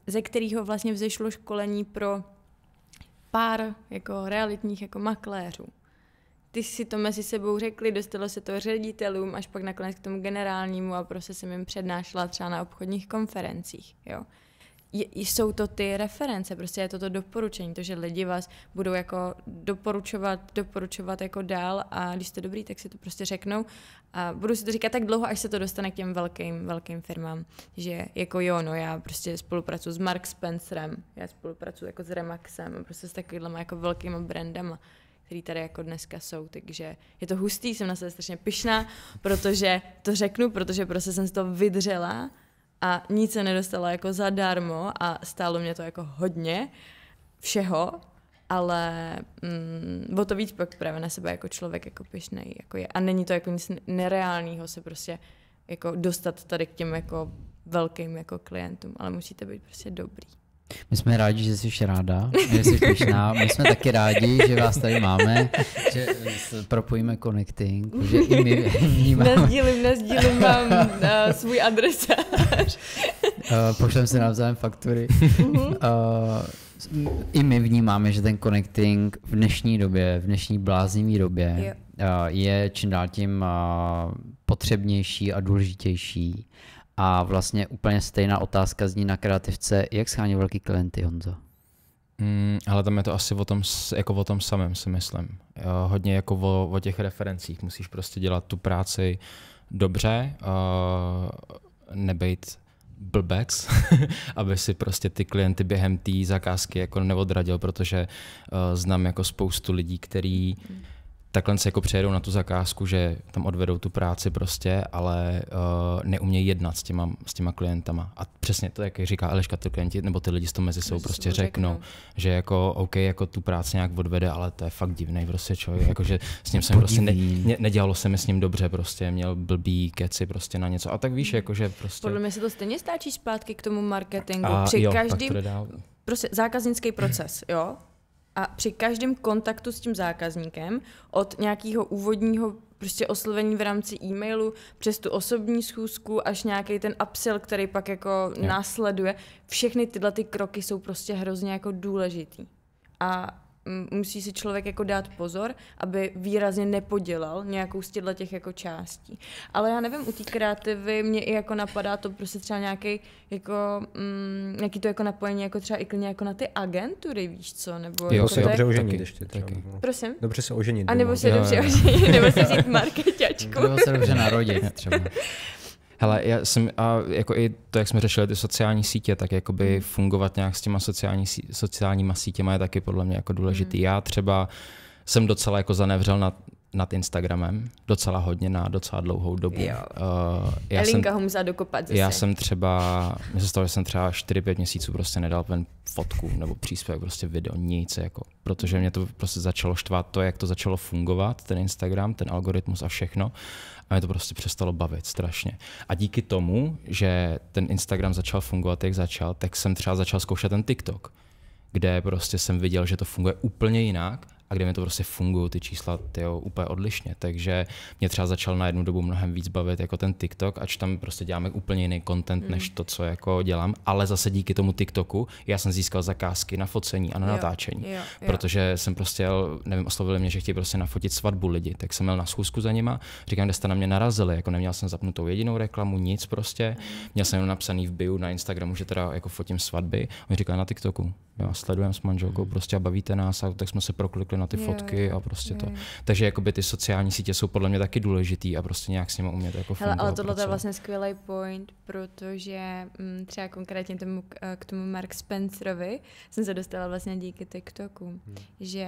Speaker 1: ze kterého vlastně vzešlo školení pro pár jako realitních jako makléřů. Ty si to mezi sebou řekli, dostalo se to ředitelům, až pak nakonec k tomu generálnímu a prostě jsem jim přednášela třeba na obchodních konferencích. Jo je, jsou to ty reference, prostě je to to doporučení, to, že lidi vás budou jako doporučovat, doporučovat jako dál a když jste dobrý, tak si to prostě řeknou a budu si to říkat tak dlouho, až se to dostane k těm velkým, velkým firmám, že jako jo, no já prostě spolupracuji s Mark Spencerem, já spolupracuji jako s Remaxem, prostě s takovýma jako velkýma brandama který tady jako dneska jsou, takže je to hustý, jsem na sebe strašně pyšná, protože to řeknu, protože prostě jsem si to vydřela a nic se nedostala jako zadarmo a stálo mě to jako hodně všeho, ale mm, o to víc pak právě na sebe jako člověk jako pišnej jako je. A není to jako nic nereálného se prostě jako dostat tady k těm jako velkým jako klientům, ale musíte být prostě dobrý.
Speaker 2: My jsme rádi, že jsi ráda, že jsi pěšná. My jsme taky rádi, že vás tady máme, že propojíme connecting, že i my vnímáme. Nazdílím, nazdílím
Speaker 1: vám uh, svůj adresář.
Speaker 2: uh, pošlem si navzájem faktury. Uh, I my vnímáme, že ten connecting v dnešní době, v dnešní bláznivý době uh, je čím dál tím uh, potřebnější a důležitější. A vlastně úplně stejná otázka zní na kreativce, jak schání velký klienty, Honzo?
Speaker 3: Hmm, ale tam je to asi o tom, jako o tom samém, si myslím. Hodně jako o, o těch referencích. Musíš prostě dělat tu práci dobře, uh, nebejt blbec, aby si prostě ty klienty během té zakázky jako neodradil, protože uh, znám jako spoustu lidí, který hmm takhle se jako přejedou na tu zakázku, že tam odvedou tu práci prostě, ale uh, neumějí jednat s těma, s těma klientama. A přesně to, jak říká Eliška, ty klienti nebo ty lidi s toho mezi sebou prostě řeknou, řeknou, že jako OK, jako tu práci nějak odvede, ale to je fakt divný prostě člověk, jako, že s ním jsem prostě, ne, ne, nedělalo se mi s ním dobře prostě, měl blbý keci prostě na něco. A tak víš, mhm. jako, že prostě... Podle
Speaker 1: mě se to stejně stáčí zpátky k tomu marketingu. A, Při jo, každým... Prostě zákaznický proces, jo? a při každém kontaktu s tím zákazníkem, od nějakého úvodního prostě oslovení v rámci e-mailu, přes tu osobní schůzku, až nějaký ten upsell, který pak jako yeah. následuje, všechny tyhle ty kroky jsou prostě hrozně jako důležitý. A musí si člověk jako dát pozor, aby výrazně nepodělal nějakou z těchto těch jako částí. Ale já nevím, u té kreativy mě i jako napadá to prostě třeba nějaký jako, mm, nějaký to jako napojení jako třeba i klidně jako na ty agentury, víš co, nebo jo, jako se dobře oženit taky, ještě Taky. No. Prosím? Dobře se oženit. A nebo se dobře oženit, nebo se vzít marketačku. Nebo se dobře narodit třeba.
Speaker 3: Hele, já jsem, a jako i to, jak jsme řešili ty sociální sítě, tak jakoby mm. fungovat nějak s těma sociální, sociálníma sítěma je taky podle mě jako důležitý. Mm. Já třeba jsem docela jako zanevřel na nad Instagramem docela hodně na docela dlouhou dobu. Jo. Uh, já Elinka jsem, ho musela dokopat zase. Já jsem třeba, mě se stalo, že jsem třeba 4-5 měsíců prostě nedal ven fotku nebo příspěvek, prostě video, nic, jako, protože mě to prostě začalo štvát to, jak to začalo fungovat, ten Instagram, ten algoritmus a všechno mě to prostě přestalo bavit strašně. A díky tomu, že ten Instagram začal fungovat, jak začal, tak jsem třeba začal zkoušet ten TikTok, kde prostě jsem viděl, že to funguje úplně jinak a kde mi to prostě fungují ty čísla tyjo, úplně odlišně. Takže mě třeba začal na jednu dobu mnohem víc bavit jako ten TikTok, ač tam prostě děláme úplně jiný content, mm. než to, co jako dělám, ale zase díky tomu TikToku já jsem získal zakázky na focení a na jo, natáčení, jo, jo. protože jsem prostě, jel, nevím, oslovili mě, že chtějí prostě nafotit svatbu lidi, tak jsem měl na schůzku za nima, říkám, kde jste na mě narazili, jako neměl jsem zapnutou jedinou reklamu, nic prostě, mm. měl jsem jenom napsaný v bio na Instagramu, že teda jako fotím svatby, on říkal na TikToku vás sledujeme s manželkou prostě a bavíte nás, a tak jsme se proklikli na ty jo, fotky a prostě jo. to. Takže jakoby ty sociální sítě jsou podle mě taky důležitý a prostě nějak s nimi umět jako Hele, ale tohle je vlastně
Speaker 1: skvělý point, protože m, mm, třeba konkrétně tomu, eh, k tomu Mark Spencerovi jsem se dostala vlastně díky TikToku, hmm. že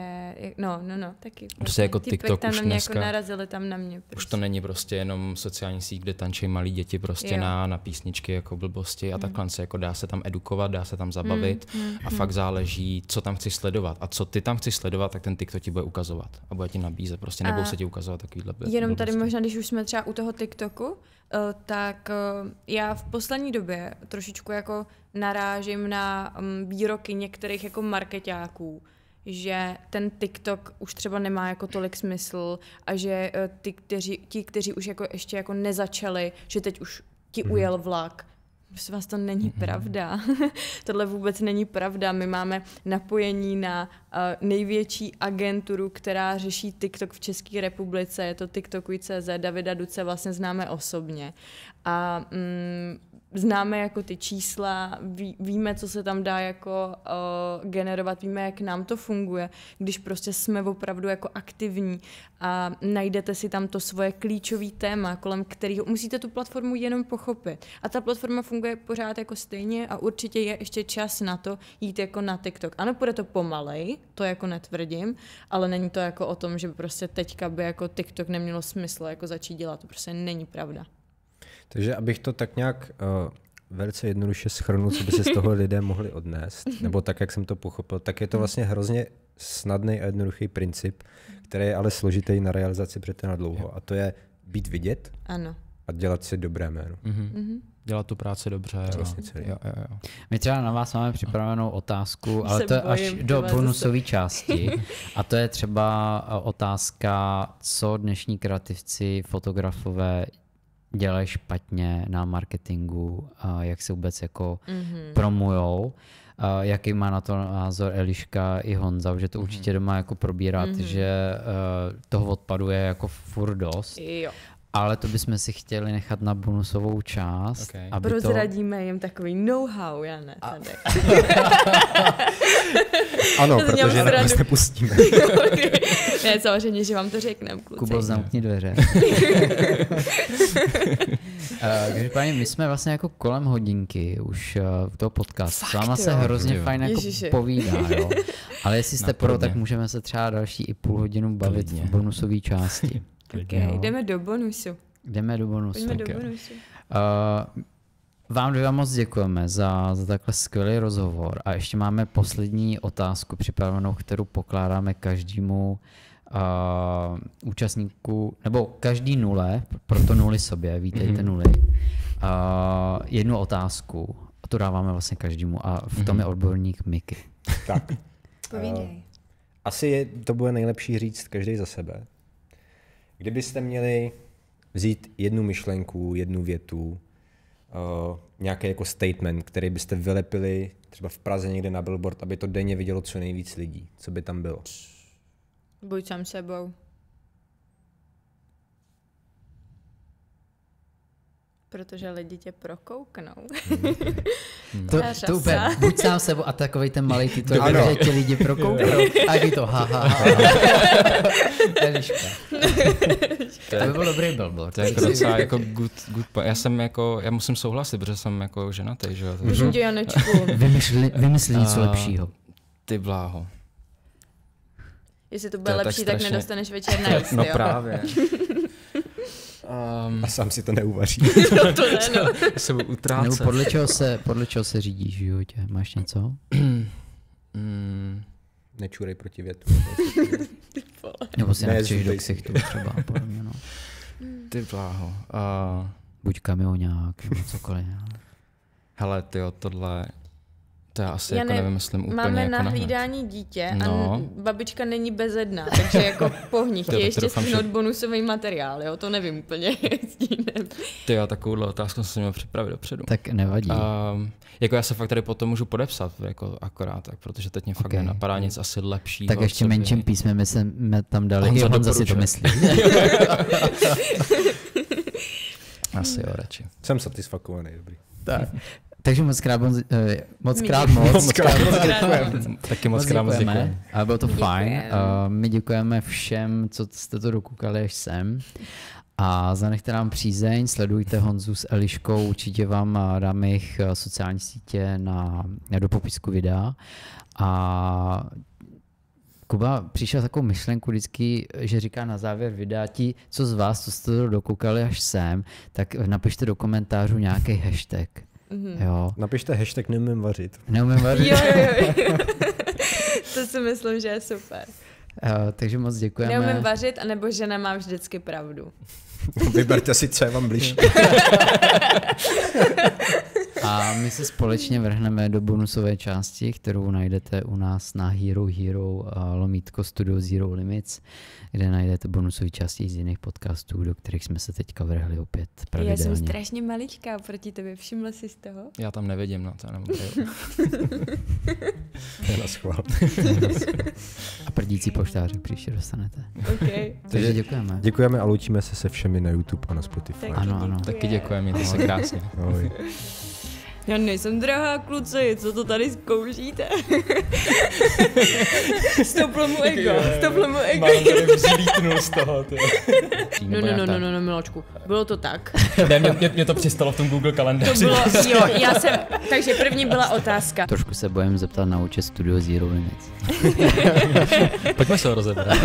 Speaker 1: no, no, no, taky. Prostě vlastně, jako TikTok tam už na mě jako dneska, jako narazili tam na mě. Prostě.
Speaker 3: Už to prostě. není prostě jenom sociální síť, kde tančí malí děti prostě na, na písničky jako blbosti a hmm. takhle se jako dá se tam edukovat, dá se tam hmm, zabavit hmm. a fakt záleží, co tam chci sledovat. A co ty tam chci sledovat, tak ten TikTok ti bude ukazovat. A bude ti nabízet prostě, nebo se ti ukazovat takovýhle. Jenom blbosti. tady
Speaker 1: možná, když už jsme třeba u toho TikToku, eh, tak eh, já v poslední době trošičku jako narážím na mm, výroky některých jako marketáků, že ten TikTok už třeba nemá jako tolik smysl a že eh, ti, kteří, ti, kteří už jako ještě jako nezačali, že teď už ti mhm. ujel vlak, prosím vás, to není mhm. pravda. Tohle vůbec není pravda. My máme napojení na uh, největší agenturu, která řeší TikTok v České republice. Je to TikTokuj.cz, Davida Duce vlastně známe osobně. A mm, známe jako ty čísla, ví, víme, co se tam dá jako uh, generovat, víme, jak nám to funguje, když prostě jsme opravdu jako aktivní a najdete si tam to svoje klíčové téma, kolem kterého musíte tu platformu jenom pochopit. A ta platforma funguje pořád jako stejně a určitě je ještě čas na to jít jako na TikTok. Ano, bude to pomalej, to jako netvrdím, ale není to jako o tom, že prostě teďka by jako TikTok nemělo smysl jako začít dělat, to prostě není pravda.
Speaker 4: Takže abych to tak nějak uh, velice jednoduše schrnul, co by se z toho lidé mohli odnést, nebo tak, jak jsem to pochopil, tak je to vlastně hrozně snadný a jednoduchý princip, který je ale složitý na realizaci, protože na dlouho. A to je být vidět ano. a dělat si dobré jméno.
Speaker 2: Mm-hmm. Mm-hmm dělat tu práci dobře. To vlastně celý. Jo, jo, jo. My třeba na vás máme připravenou otázku, ale to je až do bonusové části. A to je třeba otázka, co dnešní kreativci, fotografové dělají špatně na marketingu, jak se vůbec jako mm-hmm. promujou. Jaký má na to názor Eliška i Honza, že to mm-hmm. určitě doma jako probírat, mm-hmm. že e, toho odpadu je jako furt dost. Jo. Ale to bychom si chtěli nechat na bonusovou část. Okay. Aby Prozradíme
Speaker 1: to... jim takový know-how, já ne. A...
Speaker 2: ano, protože jinak nepustíme.
Speaker 1: Ne, samozřejmě, že vám to řekneme, kluci. Kubo,
Speaker 2: zamkni dveře. Takže paní, my jsme vlastně jako kolem hodinky už uh, toho podcastu. Fakt, S váma se hrozně jo. fajn jako Ježiši. povídá, jo. Ale jestli jste Napadně. pro, tak můžeme se třeba další i půl hodinu bavit Klidně. v bonusové části. okay,
Speaker 1: jdeme do bonusu.
Speaker 2: Jdeme do bonusu. Jdeme okay. do bonusu. Uh, vám dvě moc děkujeme za, za takhle skvělý rozhovor a ještě máme poslední otázku připravenou, kterou pokládáme každému uh, účastníků, nebo každý nule, proto nuly sobě, vítejte mm-hmm. nuly, uh, jednu otázku. A to dáváme vlastně každému a v tom mhm. je odborník
Speaker 4: Miky. Tak. Povídej. Eh, asi je, to bude nejlepší říct každý za sebe. Kdybyste měli vzít jednu myšlenku, jednu větu, uh, nějaký jako statement, který byste vylepili třeba v Praze někde na billboard, aby to denně vidělo co nejvíc lidí, co by tam bylo.
Speaker 1: Buď sám sebou. protože lidi tě prokouknou. Hmm. to, to úplně, buď sám sebou a
Speaker 2: takový ten malý titul, ano. že tě lidi prokouknou a je to ha, ha, ha. to To by bylo dobrý billboard. To je jako docela jako
Speaker 3: good, good point. Já jsem jako, já musím souhlasit, protože jsem jako ženatý, že jo. vymysli vymyslí něco lepšího. Ty bláho.
Speaker 1: Jestli to bude to lepší, tak, tak nedostaneš večer na no jíst, No jo? právě.
Speaker 4: Um, a sám si to neuvaří. no to ne, no. se utrácet. Nebo podle čeho
Speaker 2: se, podle čeho se řídíš v životě? Máš něco?
Speaker 4: Mm. nečurej proti větu. Nebo si nechceš do ksichtu třeba. Podle mě, no. Ty bláho.
Speaker 2: Uh, Buď kamionák nebo cokoliv. Hele, ty tohle to já asi já jako ne,
Speaker 1: nevymyslím úplně Máme jako na hlídání hned. dítě a no. babička není bezedná, takže jako pohni je ještě s že... bonusový materiál, jo? To nevím úplně,
Speaker 3: Ty já takovouhle otázku jsem se měl připravit dopředu. Tak nevadí. A, jako já se fakt tady potom můžu podepsat, jako akorát, tak, protože teď mě fakt okay. nenapadá nic asi lepší. Tak ještě menším
Speaker 2: písmem jsme tam dali, Honza, Honza si to myslí. asi jo, radši.
Speaker 4: Jsem satisfakovaný, dobrý.
Speaker 2: Tak. Takže moc krát, moc, eh, moc krát moc. Moc krát moc děkujeme. Taky moc krát moc děkujeme. A bylo to fajn. Eh, my děkujeme všem, co jste to dokoukali až sem. A zanechte nám přízeň, sledujte Honzu s Eliškou, určitě vám eh, dám jejich sociální sítě na, do popisku videa. A Kuba přišel takovou myšlenku vždycky, že říká na závěr videa ti, co z vás, co jste to dokoukali až sem, tak napište do komentářů nějaký hashtag. Mm-hmm. Jo. Napište hashtag neumím vařit. Neumím vařit. jo, jo, jo.
Speaker 1: to si myslím, že je super.
Speaker 2: Jo, takže moc děkujeme. Neumím
Speaker 1: vařit, anebo žena má vždycky pravdu.
Speaker 2: Vyberte si, co je vám blíž. A my se společně vrhneme do bonusové části, kterou najdete u nás na Hero Hero lomítko Studio Zero Limits, kde najdete bonusové části z jiných podcastů, do kterých jsme se teďka vrhli opět pravidelně. Já jsem strašně
Speaker 1: maličká proti tebe, všimla jsi z toho?
Speaker 2: Já tam
Speaker 3: nevidím, no to
Speaker 1: to Je na schvál.
Speaker 4: A prdící poštáře příště dostanete. Okay. Takže děkujeme. Děkujeme a loučíme se se všemi i na YouTube a na Spotify. Taky ano, ano. Taky děkujeme, mějte se krásně. Ahoj.
Speaker 1: Já nejsem drahá kluce, co to tady zkoušíte? stoplo mu ego, stoplo mu ego. Mám tady
Speaker 4: vzlítnul z toho, ty. No, no, no, no,
Speaker 1: no, no, Miločku, bylo to tak. ne,
Speaker 2: mě, mě, mě, to přistalo v tom Google kalendáři.
Speaker 3: To bylo,
Speaker 1: jo, já jsem, takže první byla otázka. Trošku
Speaker 2: se bojím zeptat na účet Studio Zero Limits. Pojďme se ho rozebrat.